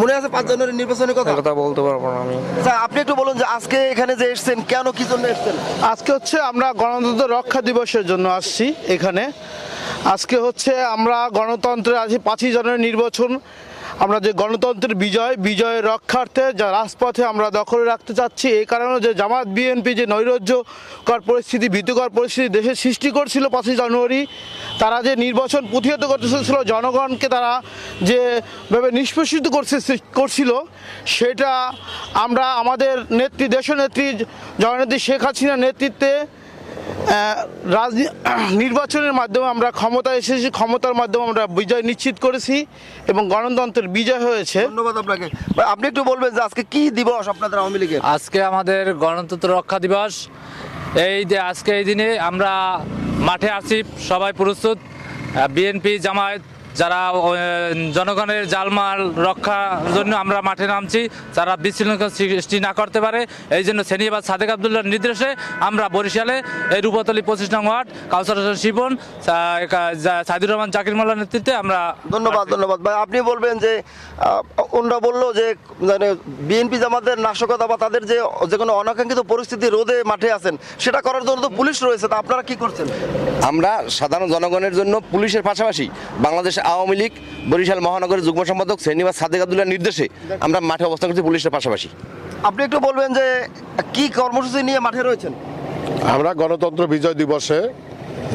মনে আছে পাঁচজনের নির্বাচনের কথা কথা বলতে পারবো না আমি স্যার আচ্ছা, আপনি একটু বলুন যে আজকে এখানে যে এসেছেন কেন কি জন্য এসেছেন আজকে হচ্ছে আমরা গণতন্ত্র রক্ষা দিবসের জন্য আসছি এখানে আজকে হচ্ছে আমরা গণতন্ত্রের আছি পাঁচই জনের নির্বাচন আমরা যে গণতন্ত্রের বিজয় বিজয়ের রক্ষার্থে যা রাজপথে আমরা দখলে রাখতে চাচ্ছি এই কারণে যে জামাত বিএনপি যে নৈরাজ্যকর পরিস্থিতি ভীতকর পরিস্থিতি দেশে সৃষ্টি করছিল পাঁচই জানুয়ারি তারা যে নির্বাচন প্রতিহত করতেছিল জনগণকে তারা যেভাবে নিষ্পেষিত করছে করছিল সেটা আমরা আমাদের নেত্রী দেশনেত্রী জননেত্রী শেখ হাসিনার নেতৃত্বে নির্বাচনের মাধ্যমে আমরা ক্ষমতা এসেছি ক্ষমতার মাধ্যমে আমরা বিজয় নিশ্চিত করেছি এবং গণতন্ত্রের বিজয় হয়েছে ধন্যবাদ আপনাকে আপনি একটু বলবেন যে আজকে কি দিবস আপনাদের আওয়ামী লীগের আজকে আমাদের গণতন্ত্র রক্ষা দিবস এই যে আজকে এই দিনে আমরা মাঠে আসি সবাই প্রস্তুত বিএনপি জামায়াত যারা জনগণের জালমাল রক্ষার জন্য আমরা মাঠে নামছি যারা বিশৃঙ্খলা সৃষ্টি না করতে পারে এই জন্য শ্রেণীবাদ সাদেক আবদুল্লার নির্দেশে আমরা বরিশালে এই রূপতলী পঁচিশ নং ওয়ার্ড কাউসার শিবন সাইদুর রহমান জাকির মোল্লার নেতৃত্বে আমরা ধন্যবাদ ধন্যবাদ ভাই আপনি বলবেন যে অন্যরা বললো যে মানে বিএনপি জামাতের নাশকতা বা তাদের যে যে কোনো অনাকাঙ্ক্ষিত পরিস্থিতি রোধে মাঠে আছেন সেটা করার জন্য তো পুলিশ রয়েছে তা আপনারা কি করছেন আমরা সাধারণ জনগণের জন্য পুলিশের পাশাপাশি বাংলাদেশ আওয়ামী লীগ বরিশাল মহানগরের যুগ্ম সম্পাদক শ্রেণীবাস সাদেক আবদুল্লাহ নির্দেশে আমরা মাঠে অবস্থান করছি পুলিশের পাশাপাশি আপনি একটু বলবেন যে কি কর্মসূচি নিয়ে মাঠে রয়েছেন আমরা গণতন্ত্র বিজয় দিবসে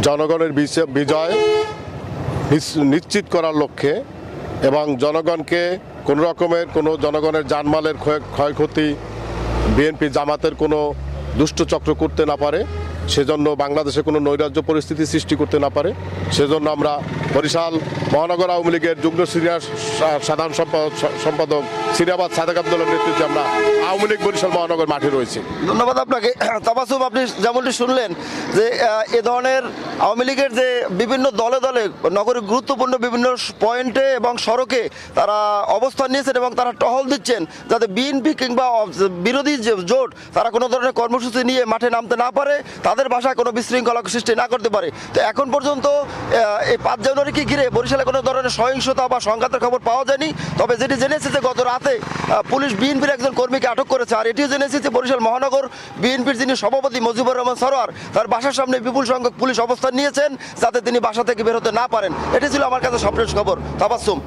জনগণের বিজয় নিশ্চিত করার লক্ষ্যে এবং জনগণকে কোনো রকমের কোনো জনগণের জানমালের ক্ষয়ক্ষতি বিএনপি জামাতের কোনো দুষ্টচক্র করতে না পারে সেজন্য বাংলাদেশে কোনো নৈরাজ্য পরিস্থিতি সৃষ্টি করতে না পারে সেজন্য আমরা বরিশাল মহানগর আওয়ামী লীগের যুগ্ম সিনিয়র সাধারণ সম্পাদক সিরিয়াবাদ সাদেক আব্দুল্লার নেতৃত্বে আমরা আওয়ামী লীগ বরিশাল মহানগর মাঠে রয়েছি ধন্যবাদ আপনাকে তাবাসুব আপনি যেমনটি শুনলেন যে এ ধরনের আওয়ামী লীগের যে বিভিন্ন দলে দলে নগরীর গুরুত্বপূর্ণ বিভিন্ন পয়েন্টে এবং সড়কে তারা অবস্থান নিয়েছেন এবং তারা টহল দিচ্ছেন যাতে বিএনপি কিংবা বিরোধী জোট তারা কোনো ধরনের কর্মসূচি নিয়ে মাঠে নামতে না পারে তাদের ভাষা কোনো বিশৃঙ্খলা সৃষ্টি না করতে পারে তো এখন পর্যন্ত এই পাঁচ জানুয়ারিকে ঘিরে বরিশালে কোনো ধরনের সহিংসতা বা সংঘাতের খবর পাওয়া যায়নি তবে যেটি জেনেছি যে গত রাতে পুলিশ বিএনপির একজন কর্মীকে আটক করেছে আর এটিও জেনেছি যে বরিশাল মহানগর বিএনপির যিনি সভাপতি মজিবুর রহমান সরোয়ার তার বাসার সামনে বিপুল সংখ্যক পুলিশ অবস্থান নিয়েছেন যাতে তিনি বাসা থেকে বের হতে না পারেন এটি ছিল আমার কাছে সবশেষ খবর তাবাসুম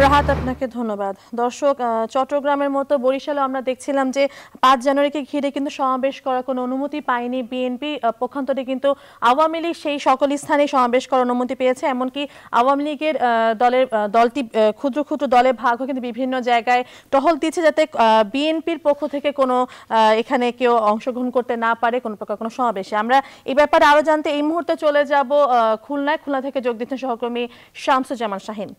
রাহাত আপনাকে ধন্যবাদ দর্শক চট্টগ্রামের মতো বরিশালে আমরা দেখছিলাম যে পাঁচ জানুয়ারিকে ঘিরে কিন্তু সমাবেশ করার কোনো অনুমতি পায়নি বিএনপি পক্ষান্তরে কিন্তু আওয়ামী লীগ সেই সকল স্থানে সমাবেশ করার অনুমতি পেয়েছে এমনকি আওয়ামী লীগের দলের দলটি ক্ষুদ্র ক্ষুদ্র দলে ভাগ হয়ে কিন্তু বিভিন্ন জায়গায় টহল দিচ্ছে যাতে বিএনপির পক্ষ থেকে কোনো এখানে কেউ অংশগ্রহণ করতে না পারে কোনো প্রকার কোনো সমাবেশে আমরা এই ব্যাপারে আরও জানতে এই মুহূর্তে চলে যাব খুলনায় খুলনা থেকে যোগ দিচ্ছেন সহকর্মী শামসুজ্জামান শাহিন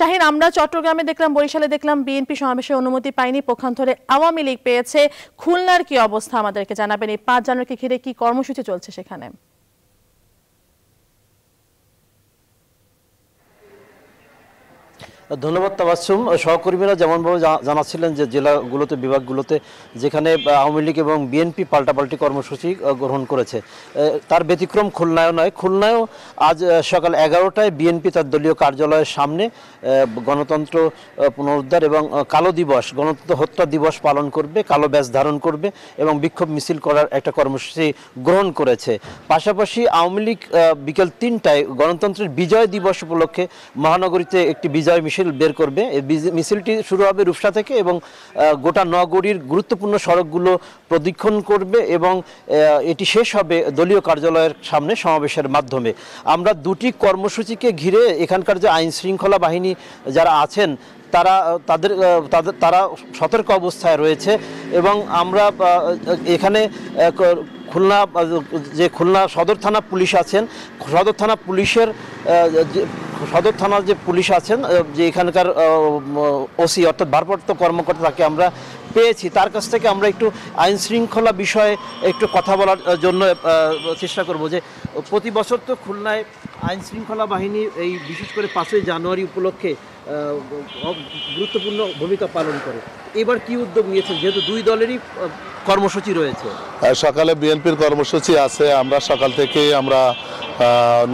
শাহিন আমরা চট্টগ্রামে দেখলাম বরিশালে দেখলাম বিএনপি সমাবেশের অনুমতি পায়নি পক্ষান্তরে আওয়ামী লীগ পেয়েছে খুলনার কি অবস্থা আমাদেরকে জানাবেন এই পাঁচ জানুয়ারিকে ঘিরে কি কর্মসূচি চলছে সেখানে ধন্যবাদ তাবাসুম সহকর্মীরা যেমনভাবে জানাচ্ছিলেন যে জেলাগুলোতে বিভাগগুলোতে যেখানে আওয়ামী লীগ এবং বিএনপি পাল্টাপাল্টি কর্মসূচি গ্রহণ করেছে তার ব্যতিক্রম খুলনায় নয় খুলনায়ও আজ সকাল এগারোটায় বিএনপি তার দলীয় কার্যালয়ের সামনে গণতন্ত্র পুনরুদ্ধার এবং কালো দিবস গণতন্ত্র হত্যা দিবস পালন করবে কালো ব্যাস ধারণ করবে এবং বিক্ষোভ মিছিল করার একটা কর্মসূচি গ্রহণ করেছে পাশাপাশি আওয়ামী লীগ বিকেল তিনটায় গণতন্ত্রের বিজয় দিবস উপলক্ষে মহানগরীতে একটি বিজয় মিছিল বের করবে মিছিলটি শুরু হবে রূপসা থেকে এবং গোটা নগরীর গুরুত্বপূর্ণ সড়কগুলো প্রদীক্ষণ করবে এবং এটি শেষ হবে দলীয় কার্যালয়ের সামনে সমাবেশের মাধ্যমে আমরা দুটি কর্মসূচিকে ঘিরে এখানকার যে আইন শৃঙ্খলা বাহিনী যারা আছেন তারা তাদের তাদের তারা সতর্ক অবস্থায় রয়েছে এবং আমরা এখানে খুলনা যে খুলনা সদর থানা পুলিশ আছেন সদর থানা পুলিশের সদর থানার যে পুলিশ আছেন যে এখানকার ওসি অর্থাৎ ভারপ্রাপ্ত কর্মকর্তা তাকে আমরা পেয়েছি তার কাছ থেকে আমরা একটু আইন শৃঙ্খলা বিষয়ে একটু কথা বলার জন্য চেষ্টা করব যে প্রতি বছর তো খুলনায় আইন শৃঙ্খলা বাহিনী এই বিশেষ করে পাঁচই জানুয়ারি উপলক্ষে গুরুত্বপূর্ণ ভূমিকা পালন করে এবার কি উদ্যোগ নিয়েছেন যেহেতু দুই দলেরই কর্মসূচি রয়েছে সকালে বিএনপির কর্মসূচি আছে আমরা সকাল থেকে আমরা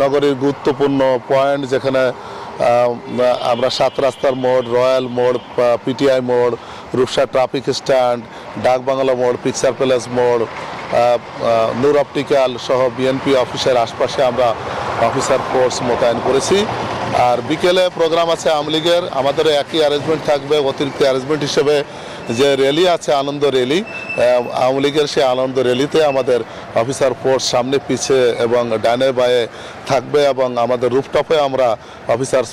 নগরীর গুরুত্বপূর্ণ পয়েন্ট যেখানে এখানে আমরা সাত রাস্তার মোড় রয়্যাল মোড় পিটিআই মোড় রূপসা ট্রাফিক স্ট্যান্ড ডাকবাংলা মোড় পিকচার প্যালেস মোড় নূর অপটিক্যাল সহ বিএনপি অফিসের আশপাশে আমরা অফিসার ফোর্স মোতায়েন করেছি আর বিকেলে প্রোগ্রাম আছে আওয়ামী লীগের আমাদের একই অ্যারেঞ্জমেন্ট থাকবে অতিরিক্ত অ্যারেঞ্জমেন্ট হিসেবে যে র্যালি আছে আনন্দ র্যালি আওয়ামী লীগের সেই আনন্দ র্যালিতে আমাদের অফিসার ফোর্স সামনে পিছে এবং ডানে বায়ে থাকবে এবং আমাদের রুফটপে আমরা অফিসার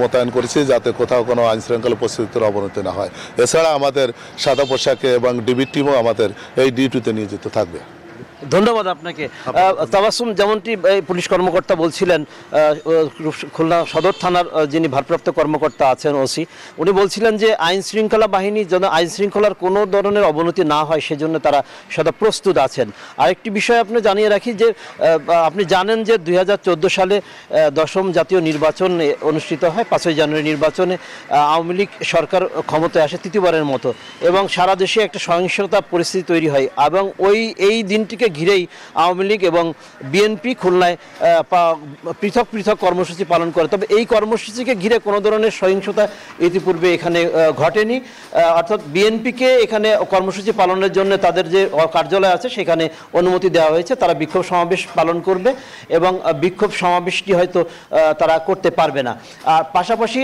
মোতায়েন করেছি যাতে কোথাও কোনো আইনশৃঙ্খলা পরিস্থিতির অবনতি না হয় এছাড়া আমাদের সাদা পোশাকে এবং ডিবি টিমও আমাদের এই ডিউটিতে নিয়োজিত থাকবে ধন্যবাদ আপনাকে তাবাসুম যেমনটি পুলিশ কর্মকর্তা বলছিলেন খুলনা সদর থানার যিনি ভারপ্রাপ্ত কর্মকর্তা আছেন ওসি উনি বলছিলেন যে আইন শৃঙ্খলা বাহিনী যেন আইন শৃঙ্খলার কোনো ধরনের অবনতি না হয় সেজন্য তারা সদা প্রস্তুত আছেন আরেকটি বিষয় আপনি জানিয়ে রাখি যে আপনি জানেন যে দুই সালে দশম জাতীয় নির্বাচন অনুষ্ঠিত হয় পাঁচই জানুয়ারি নির্বাচনে আওয়ামী লীগ সরকার ক্ষমতায় আসে তৃতীয়বারের মতো এবং সারা দেশে একটা সহিংসতা পরিস্থিতি তৈরি হয় এবং ওই এই দিনটিকে ঘিরেই আওয়ামী লীগ এবং বিএনপি খুলনায় পৃথক পৃথক কর্মসূচি পালন করে তবে এই কর্মসূচিকে ঘিরে কোনো ধরনের সহিংসতা ইতিপূর্বে এখানে ঘটেনি অর্থাৎ বিএনপিকে এখানে কর্মসূচি পালনের জন্য তাদের যে কার্যালয় আছে সেখানে অনুমতি দেওয়া হয়েছে তারা বিক্ষোভ সমাবেশ পালন করবে এবং বিক্ষোভ সমাবেশটি হয়তো তারা করতে পারবে না আর পাশাপাশি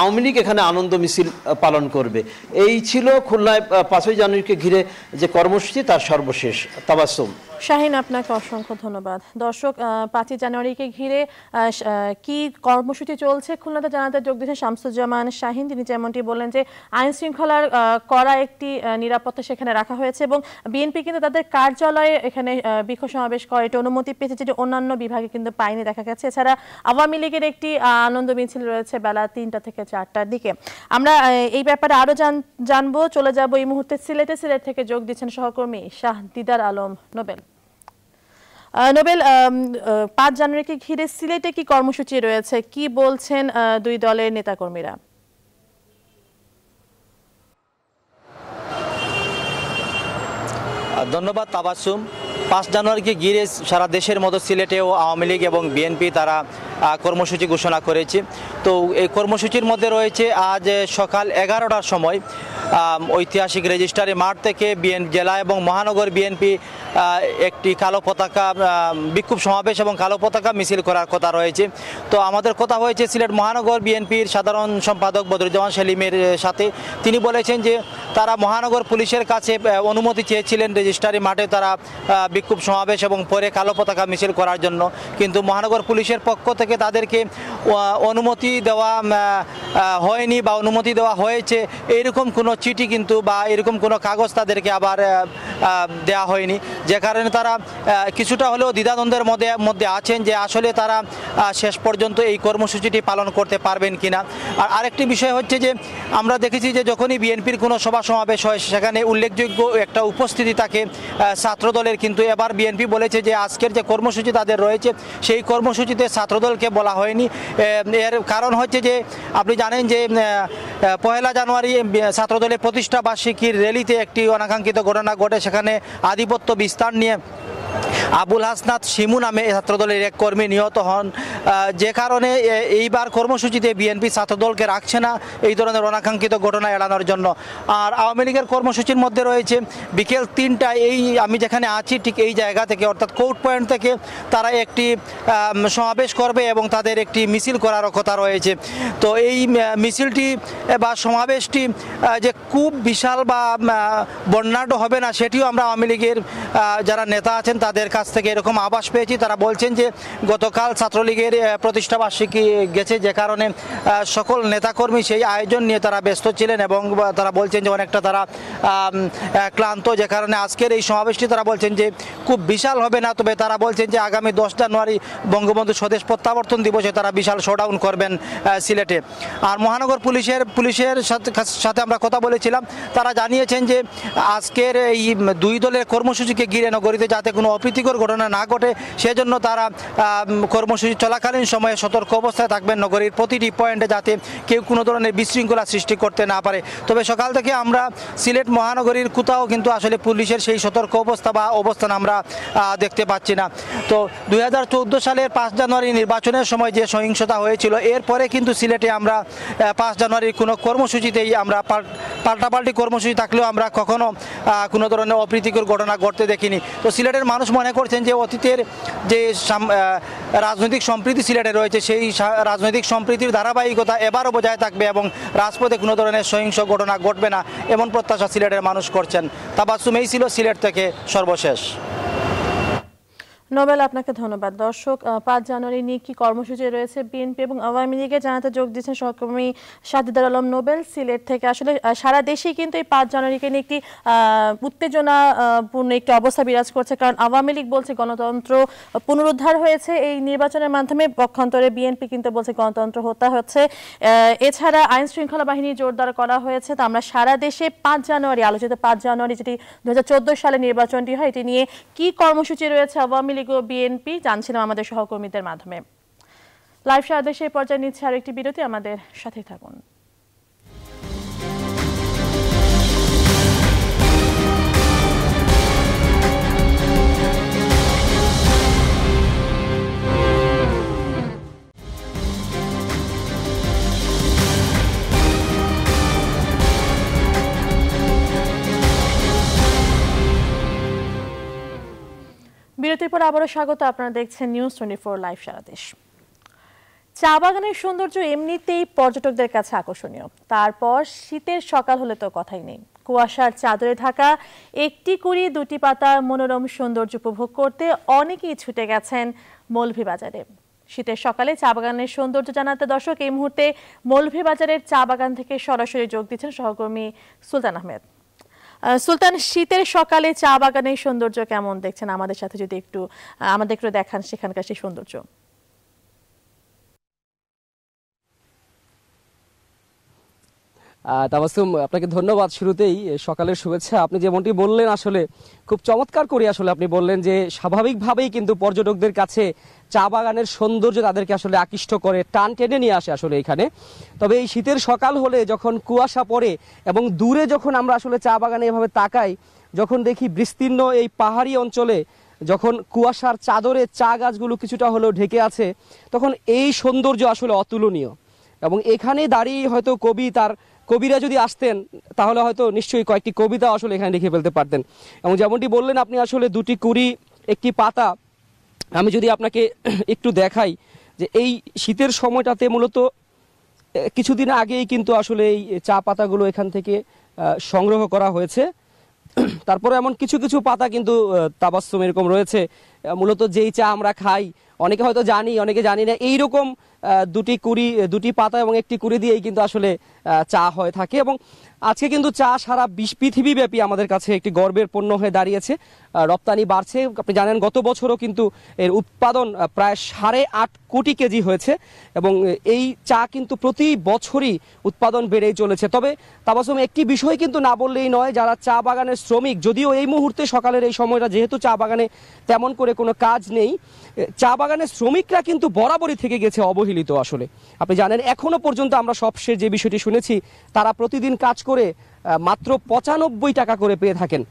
আওয়ামী লীগ এখানে আনন্দ মিছিল পালন করবে এই ছিল খুলনায় পাঁচই জানুয়ারিকে ঘিরে যে কর্মসূচি তার সর্বশেষ তাবাসম Welcome. শাহিন আপনাকে অসংখ্য ধন্যবাদ দর্শক পাঁচই জানুয়ারিকে ঘিরে কি কর্মসূচি চলছে খুলনাতে জানাতে যোগ দিয়েছেন শামসুজ্জামান শাহিন তিনি যেমনটি বললেন যে আইন শৃঙ্খলার করা একটি নিরাপত্তা সেখানে রাখা হয়েছে এবং বিএনপি কিন্তু তাদের কার্যালয়ে এখানে বিক্ষোভ সমাবেশ করে এটি অনুমতি পেয়েছে যেটি অন্যান্য বিভাগে কিন্তু পায়নি দেখা গেছে এছাড়া আওয়ামী লীগের একটি আনন্দ মিছিল রয়েছে বেলা তিনটা থেকে চারটার দিকে আমরা এই ব্যাপারে আরও জানবো চলে যাব এই মুহূর্তে সিলেটে সিলেট থেকে যোগ দিচ্ছেন সহকর্মী শাহ দিদার আলম নোবেল নোবেল পাঁচ জানুয়ারিকে ঘিরে সিলেটে কি কর্মসূচি রয়েছে কি বলছেন দুই দলের নেতাকর্মীরা ধন্যবাদ তাবাসুম পাঁচ জানুয়ারিকে ঘিরে সারা দেশের মতো সিলেটেও আওয়ামী লীগ এবং বিএনপি তারা কর্মসূচি ঘোষণা করেছে তো এই কর্মসূচির মধ্যে রয়েছে আজ সকাল এগারোটার সময় ঐতিহাসিক রেজিস্ট্রারি মাঠ থেকে বিএন জেলা এবং মহানগর বিএনপি একটি কালো পতাকা বিক্ষোভ সমাবেশ এবং কালো পতাকা মিছিল করার কথা রয়েছে তো আমাদের কথা হয়েছে সিলেট মহানগর বিএনপির সাধারণ সম্পাদক বদরুজ্জামান সেলিমের সাথে তিনি বলেছেন যে তারা মহানগর পুলিশের কাছে অনুমতি চেয়েছিলেন রেজিস্টারি মাঠে তারা বিক্ষোভ সমাবেশ এবং পরে কালো পতাকা মিছিল করার জন্য কিন্তু মহানগর পুলিশের পক্ষ থেকে তাদেরকে অনুমতি দেওয়া হয়নি বা অনুমতি দেওয়া হয়েছে এরকম কোনো চিঠি কিন্তু বা এরকম কোনো কাগজ তাদেরকে আবার দেয়া হয়নি যে কারণে তারা কিছুটা হলেও দ্বিধাদ্বন্দ্বের মধ্যে মধ্যে আছেন যে আসলে তারা শেষ পর্যন্ত এই কর্মসূচিটি পালন করতে পারবেন কিনা আর আরেকটি বিষয় হচ্ছে যে আমরা দেখেছি যে যখনই বিএনপির কোনো সভা সমাবেশ হয় সেখানে উল্লেখযোগ্য একটা উপস্থিতি তাকে ছাত্রদলের কিন্তু এবার বিএনপি বলেছে যে আজকের যে কর্মসূচি তাদের রয়েছে সেই কর্মসূচিতে ছাত্রদলকে বলা হয়নি এর কারণ হচ্ছে যে আপনি জানেন যে পহেলা জানুয়ারি ছাত্রদলের প্রতিষ্ঠা বার্ষিকীর র্যালিতে একটি অনাকাঙ্ক্ষিত ঘটনা ঘটে সেখানে আধিপত্য বিস্তার নিয়ে আবুল হাসনাত শিমু নামে ছাত্রদলের এক কর্মী নিহত হন যে কারণে এইবার কর্মসূচিতে বিএনপি ছাত্রদলকে রাখছে না এই ধরনের অনাকাঙ্ক্ষিত ঘটনা এড়ানোর জন্য আর আওয়ামী লীগের কর্মসূচির মধ্যে রয়েছে বিকেল তিনটায় এই আমি যেখানে আছি ঠিক এই জায়গা থেকে অর্থাৎ কোর্ট পয়েন্ট থেকে তারা একটি সমাবেশ করবে এবং তাদের একটি মিছিল করার কথা রয়েছে তো এই মিছিলটি বা সমাবেশটি যে খুব বিশাল বা বর্ণাঢ্য হবে না সেটিও আমরা আওয়ামী লীগের যারা নেতা আছেন তাদের কাছ থেকে এরকম আবাস পেয়েছি তারা বলছেন যে গতকাল ছাত্রলীগের বার্ষিকী গেছে যে কারণে সকল নেতাকর্মী সেই আয়োজন নিয়ে তারা ব্যস্ত ছিলেন এবং তারা বলছেন যে অনেকটা তারা ক্লান্ত যে কারণে আজকের এই সমাবেশটি তারা বলছেন যে খুব বিশাল হবে না তবে তারা বলছেন যে আগামী দশ জানুয়ারি বঙ্গবন্ধু স্বদেশ প্রত্যাবর্তন দিবসে তারা বিশাল শোডাউন করবেন সিলেটে আর মহানগর পুলিশের পুলিশের সাথে আমরা কথা বলেছিলাম তারা জানিয়েছেন যে আজকের এই দুই দলের কর্মসূচিকে ঘিরে নগরীতে যাতে কোনো অপ্রীতিকর ঘটনা না ঘটে সেজন্য তারা কর্মসূচি চলাকালীন সময়ে সতর্ক অবস্থায় থাকবেন নগরীর প্রতিটি পয়েন্টে যাতে কেউ কোনো ধরনের বিশৃঙ্খলা সৃষ্টি করতে না পারে তবে সকাল থেকে আমরা সিলেট মহানগরীর কোথাও কিন্তু আসলে পুলিশের সেই সতর্ক অবস্থা বা অবস্থান আমরা দেখতে পাচ্ছি না তো দুই সালের পাঁচ জানুয়ারি নির্বাচনের সময় যে সহিংসতা হয়েছিল এরপরে কিন্তু সিলেটে আমরা পাঁচ জানুয়ারির কোনো কর্মসূচিতেই আমরা পাল্টাপাল্টি কর্মসূচি থাকলেও আমরা কখনো কোনো ধরনের অপ্রীতিকর ঘটনা ঘটতে দেখিনি তো সিলেটের মানুষ মানুষ মনে করছেন যে অতীতের যে রাজনৈতিক সম্প্রীতি সিলেটে রয়েছে সেই রাজনৈতিক সম্প্রীতির ধারাবাহিকতা এবারও বজায় থাকবে এবং রাজপথে কোনো ধরনের সহিংস ঘটনা ঘটবে না এমন প্রত্যাশা সিলেটের মানুষ করছেন তাবাসুম এই ছিল সিলেট থেকে সর্বশেষ নোবেল আপনাকে ধন্যবাদ দর্শক পাঁচ জানুয়ারি নিয়ে কি কর্মসূচি রয়েছে বিএনপি এবং আওয়ামী লীগে জানাতে যোগ দিচ্ছেন সহকর্মী সাদিদার আলম নোবেল সিলেট থেকে আসলে সারা দেশেই কিন্তু এই পাঁচ জানুয়ারিকে নিয়ে একটি উত্তেজনাপূর্ণ একটি অবস্থা বিরাজ করছে কারণ আওয়ামী লীগ বলছে গণতন্ত্র পুনরুদ্ধার হয়েছে এই নির্বাচনের মাধ্যমে পক্ষান্তরে বিএনপি কিন্তু বলছে গণতন্ত্র হত্যা হচ্ছে এছাড়া আইন শৃঙ্খলা বাহিনী জোরদার করা হয়েছে তো আমরা সারা দেশে পাঁচ জানুয়ারি আলোচিত পাঁচ জানুয়ারি যেটি দু সালে নির্বাচনটি হয় এটি নিয়ে কি কর্মসূচি রয়েছে আওয়ামী লীগ ও বিএনপি জানছিলাম আমাদের সহকর্মীদের মাধ্যমে লাইভ সারা দেশে পর্যায়ে নিচ্ছে আরেকটি বিরতি আমাদের সাথে থাকুন বিরতির পর আবারও স্বাগত আপনারা দেখছেন নিউজ টোয়েন্টি ফোর লাইভ সারা দেশ চা বাগানের সৌন্দর্য এমনিতেই পর্যটকদের কাছে আকর্ষণীয় তারপর শীতের সকাল হলে তো কথাই নেই কুয়াশার চাদরে ঢাকা একটি কুড়ি দুটি পাতার মনোরম সৌন্দর্য উপভোগ করতে অনেকেই ছুটে গেছেন মলভি বাজারে শীতের সকালে চা বাগানের সৌন্দর্য জানাতে দর্শক এই মুহূর্তে মৌলভী বাজারের চা বাগান থেকে সরাসরি যোগ দিচ্ছেন সহকর্মী সুলতান আহমেদ সুলতান শীতের সকালে চা বাগানের সৌন্দর্য কেমন দেখছেন আমাদের সাথে যদি একটু আমাদের একটু দেখান সেখানকার সেই সৌন্দর্য তাবাসুম আপনাকে ধন্যবাদ শুরুতেই সকালের শুভেচ্ছা আপনি যেমনটি বললেন আসলে খুব চমৎকার করে আসলে আপনি বললেন যে স্বাভাবিকভাবেই কিন্তু পর্যটকদের কাছে চা বাগানের সৌন্দর্য তাদেরকে আসলে আকৃষ্ট করে টান টেনে নিয়ে আসে আসলে এখানে তবে এই শীতের সকাল হলে যখন কুয়াশা পড়ে এবং দূরে যখন আমরা আসলে চা বাগানে এভাবে তাকাই যখন দেখি বিস্তীর্ণ এই পাহাড়ি অঞ্চলে যখন কুয়াশার চাদরে চা গাছগুলো কিছুটা হলেও ঢেকে আছে তখন এই সৌন্দর্য আসলে অতুলনীয় এবং এখানে দাঁড়িয়ে হয়তো কবি তার কবিরা যদি আসতেন তাহলে হয়তো নিশ্চয়ই কয়েকটি কবিতা আসলে এখানে লিখে ফেলতে পারতেন এবং যেমনটি বললেন আপনি আসলে দুটি কুড়ি একটি পাতা আমি যদি আপনাকে একটু দেখাই যে এই শীতের সময়টাতে মূলত কিছুদিন আগেই কিন্তু আসলে এই চা পাতাগুলো এখান থেকে সংগ্রহ করা হয়েছে তারপরে এমন কিছু কিছু পাতা কিন্তু তাবাস্তম এরকম রয়েছে মূলত যেই চা আমরা খাই অনেকে হয়তো জানি অনেকে জানি না এইরকম দুটি কুড়ি দুটি পাতা এবং একটি কুড়ি দিয়েই কিন্তু আসলে চা হয়ে থাকে এবং আজকে কিন্তু চা সারা বিশ পৃথিবীব্যাপী আমাদের কাছে একটি গর্বের পণ্য হয়ে দাঁড়িয়েছে রপ্তানি বাড়ছে আপনি জানেন গত বছরও কিন্তু এর উৎপাদন প্রায় সাড়ে আট কোটি কেজি হয়েছে এবং এই চা কিন্তু প্রতি বছরই উৎপাদন বেড়েই চলেছে তবে তাবাসম একটি বিষয় কিন্তু না বললেই নয় যারা চা বাগানের শ্রমিক যদিও এই মুহূর্তে সকালের এই সময়টা যেহেতু চা বাগানে তেমন করে কোনো কাজ নেই চা বাগানের শ্রমিকরা কিন্তু বরাবরই থেকে গেছে অবহেলিত আসলে আপনি জানেন এখনও পর্যন্ত আমরা সবশেষ যে বিষয়টি শুনেছি তারা প্রতিদিন কাজ করে মাত্র পঁচানব্বই টাকা করে পেয়ে থাকেন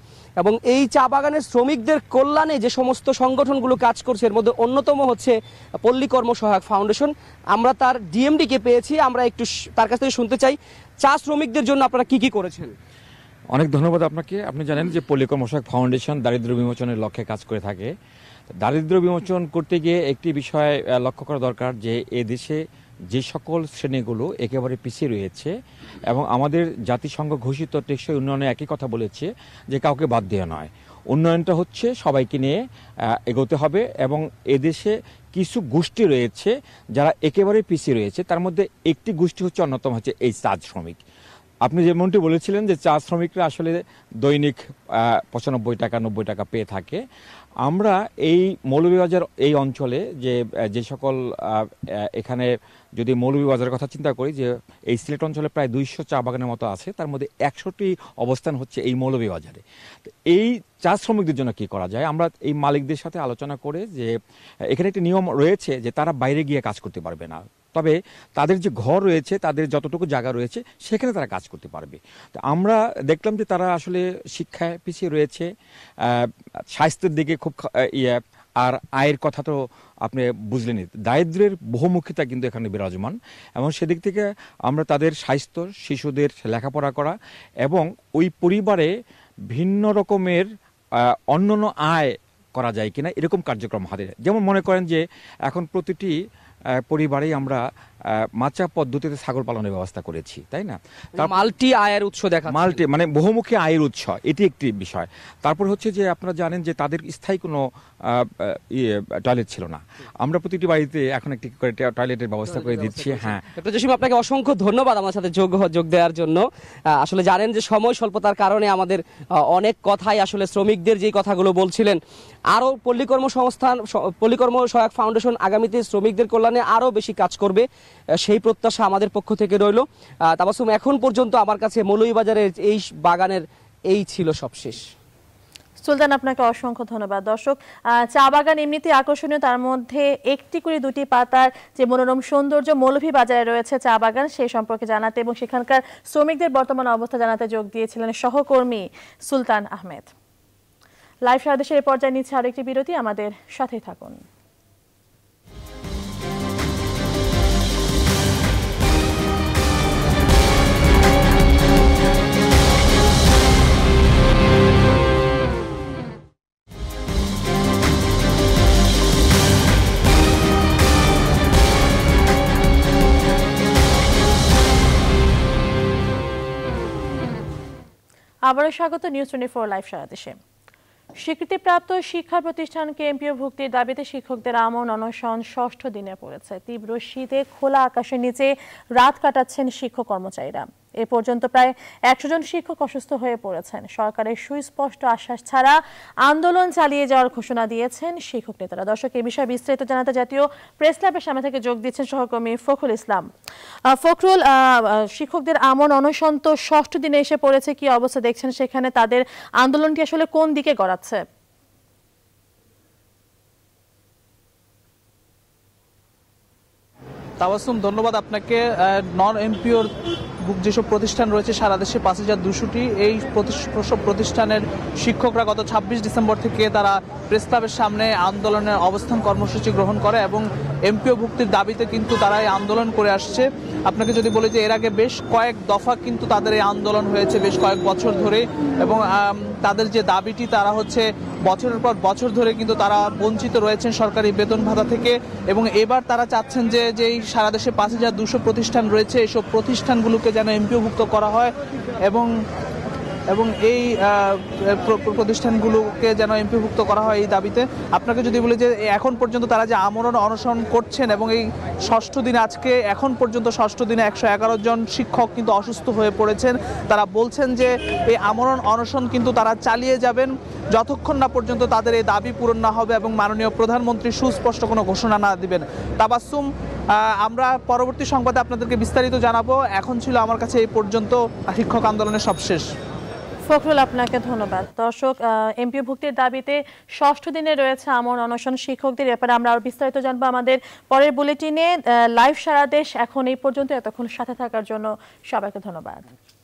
এবং এই চা বাগানের শ্রমিকদের কল্যাণে যে সমস্ত সংগঠনগুলো কাজ করছে এর মধ্যে অন্যতম হচ্ছে পল্লী কর্মসহায়ক ফাউন্ডেশন আমরা তার ডিএমডিকে পেয়েছি আমরা একটু তার কাছ থেকে শুনতে চাই চা শ্রমিকদের জন্য আপনারা কি কি করেছেন অনেক ধন্যবাদ আপনাকে আপনি জানেন যে পল্লী কর্মসহায়ক ফাউন্ডেশন দারিদ্র বিমোচনের লক্ষ্যে কাজ করে থাকে দারিদ্র বিমোচন করতে গিয়ে একটি বিষয় লক্ষ্য করা দরকার যে এদেশে দেশে যে সকল শ্রেণীগুলো একেবারে পিছিয়ে রয়েছে এবং আমাদের জাতিসংঘ ঘোষিত টেকসই উন্নয়নে একই কথা বলেছে যে কাউকে বাদ দেওয়া নয় উন্নয়নটা হচ্ছে সবাইকে নিয়ে এগোতে হবে এবং এদেশে কিছু গোষ্ঠী রয়েছে যারা একেবারে পিছিয়ে রয়েছে তার মধ্যে একটি গোষ্ঠী হচ্ছে অন্যতম হচ্ছে এই চা শ্রমিক আপনি যেমনটি বলেছিলেন যে চা শ্রমিকরা আসলে দৈনিক পঁচানব্বই টাকা নব্বই টাকা পেয়ে থাকে আমরা এই মৌলভীবাজার এই অঞ্চলে যে যে সকল এখানে যদি মৌলভীবাজারের কথা চিন্তা করি যে এই সিলেট অঞ্চলে প্রায় দুইশো চা বাগানের মতো আছে তার মধ্যে একশোটি অবস্থান হচ্ছে এই মৌলভীবাজারে এই চা শ্রমিকদের জন্য কি করা যায় আমরা এই মালিকদের সাথে আলোচনা করে যে এখানে একটি নিয়ম রয়েছে যে তারা বাইরে গিয়ে কাজ করতে পারবে না তবে তাদের যে ঘর রয়েছে তাদের যতটুকু জায়গা রয়েছে সেখানে তারা কাজ করতে পারবে তো আমরা দেখলাম যে তারা আসলে শিক্ষায় পিছিয়ে রয়েছে স্বাস্থ্যের দিকে খুব ইয়ে আর আয়ের কথা তো আপনি বুঝলেনই দারিদ্রের বহুমুখিতা কিন্তু এখানে বিরাজমান এবং সেদিক থেকে আমরা তাদের স্বাস্থ্য শিশুদের লেখাপড়া করা এবং ওই পরিবারে ভিন্ন রকমের অন্যান্য আয় করা যায় কিনা এরকম কার্যক্রম হাতে যেমন মনে করেন যে এখন প্রতিটি পরিবারেই আমরা মাচা পদ্ধতিতে ছাগল পালনের ব্যবস্থা করেছি তাই না তার মাল্টি আয়ের উৎস দেখা মাল্টি মানে বহুমুখী আয়ের উৎস এটি একটি বিষয় তারপর হচ্ছে যে আপনারা জানেন যে তাদের স্থায়ী কোনো ইয়ে, টয়লেট ছিল না আমরা প্রতিটি বাড়িতে এখন একটি করে টয়লেটের ব্যবস্থা করে দিচ্ছি হ্যাঁ ডক্টর জসিম আপনাকে অসংখ্য ধন্যবাদ আমার সাথে যোগ যোগ দেওয়ার জন্য আসলে জানেন যে সময় স্বল্পতার কারণে আমাদের অনেক কথাই আসলে শ্রমিকদের যে কথাগুলো বলছিলেন আরও পল্লীকর্ম সংস্থান পল্লীকর্ম সহায়ক ফাউন্ডেশন আগামীতে শ্রমিকদের কল্যাণে আরও বেশি কাজ করবে সেই প্রত্যাশা আমাদের পক্ষ থেকে রইল তাবাসুম এখন পর্যন্ত আমার কাছে বাজারের এই বাগানের এই ছিল সবশেষ সুলতান আপনাকে অসংখ্য ধন্যবাদ দর্শক চা বাগান এমনিতে আকর্ষণীয় তার মধ্যে একটি করে দুটি পাতার যে মনোরম সৌন্দর্য মৌলভী বাজারে রয়েছে চা বাগান সেই সম্পর্কে জানাতে এবং সেখানকার শ্রমিকদের বর্তমান অবস্থা জানাতে যোগ দিয়েছিলেন সহকর্মী সুলতান আহমেদ লাইভ সারাদেশের পর্যায়ে নিচ্ছে আরেকটি বিরতি আমাদের সাথে থাকুন আবারও স্বাগত নিউজ টোয়েন্টি ফোর লাইভ সারাদেশে স্বীকৃতিপ্রাপ্ত শিক্ষা প্রতিষ্ঠান প্রতিষ্ঠানকে এমপিওভুক্তির দাবিতে শিক্ষকদের আমন অনশন ষষ্ঠ দিনে পড়েছে তীব্র শীতে খোলা আকাশের নিচে রাত কাটাচ্ছেন শিক্ষক কর্মচারীরা এ পর্যন্ত প্রায় একশো জন শিক্ষক অসুস্থ হয়ে পড়েছেন সরকারের সুস্পষ্ট আশ্বাস ছাড়া আন্দোলন চালিয়ে যাওয়ার ঘোষণা দিয়েছেন শিক্ষক নেতারা দর্শক এ বিষয়ে বিস্তারিত জানাতে জাতীয় প্রেস ক্লাবের সামনে থেকে যোগ দিচ্ছেন সহকর্মী ফখরুল ইসলাম ফখরুল শিক্ষকদের আমন অনশন তো ষষ্ঠ দিনে এসে পড়েছে কি অবস্থা দেখছেন সেখানে তাদের আন্দোলনটি আসলে কোন দিকে গড়াচ্ছে তাবাসুম ধন্যবাদ আপনাকে নন এমপিওর যেসব প্রতিষ্ঠান রয়েছে সারা দেশে পাঁচ হাজার দুশোটি এই সব প্রতিষ্ঠানের শিক্ষকরা গত ছাব্বিশ ডিসেম্বর থেকে তারা প্রস্তাবের সামনে আন্দোলনের অবস্থান কর্মসূচি গ্রহণ করে এবং এমপিও ভুক্তির দাবিতে কিন্তু তারা এই আন্দোলন করে আসছে আপনাকে যদি বলি যে এর আগে বেশ কয়েক দফা কিন্তু তাদের এই আন্দোলন হয়েছে বেশ কয়েক বছর ধরে এবং তাদের যে দাবিটি তারা হচ্ছে বছরের পর বছর ধরে কিন্তু তারা বঞ্চিত রয়েছেন সরকারি বেতন ভাতা থেকে এবং এবার তারা চাচ্ছেন যে যেই সারা দেশে পাঁচ হাজার দুশো প্রতিষ্ঠান রয়েছে এসব প্রতিষ্ঠানগুলোকে যেন এমপিওভুক্ত করা হয় এবং এবং এই প্রতিষ্ঠানগুলোকে যেন এমপিভুক্ত করা হয় এই দাবিতে আপনাকে যদি বলি যে এখন পর্যন্ত তারা যে আমরণ অনশন করছেন এবং এই ষষ্ঠ দিন আজকে এখন পর্যন্ত ষষ্ঠ দিনে একশো এগারো জন শিক্ষক কিন্তু অসুস্থ হয়ে পড়েছেন তারা বলছেন যে এই আমরণ অনশন কিন্তু তারা চালিয়ে যাবেন যতক্ষণ না পর্যন্ত তাদের এই দাবি পূরণ না হবে এবং মাননীয় প্রধানমন্ত্রী সুস্পষ্ট কোনো ঘোষণা না দিবেন তাবাসুম আমরা পরবর্তী সংবাদে আপনাদেরকে বিস্তারিত জানাবো এখন ছিল আমার কাছে এই পর্যন্ত শিক্ষক আন্দোলনের সবশেষ ফখরুল আপনাকে ধন্যবাদ দর্শক ভুক্তির দাবিতে ষষ্ঠ দিনে রয়েছে আমন অনশন শিক্ষকদের ব্যাপারে আমরা আরও বিস্তারিত জানবো আমাদের পরের বুলেটিনে লাইভ সারা দেশ এখন এই পর্যন্ত এতক্ষণ সাথে থাকার জন্য সবাইকে ধন্যবাদ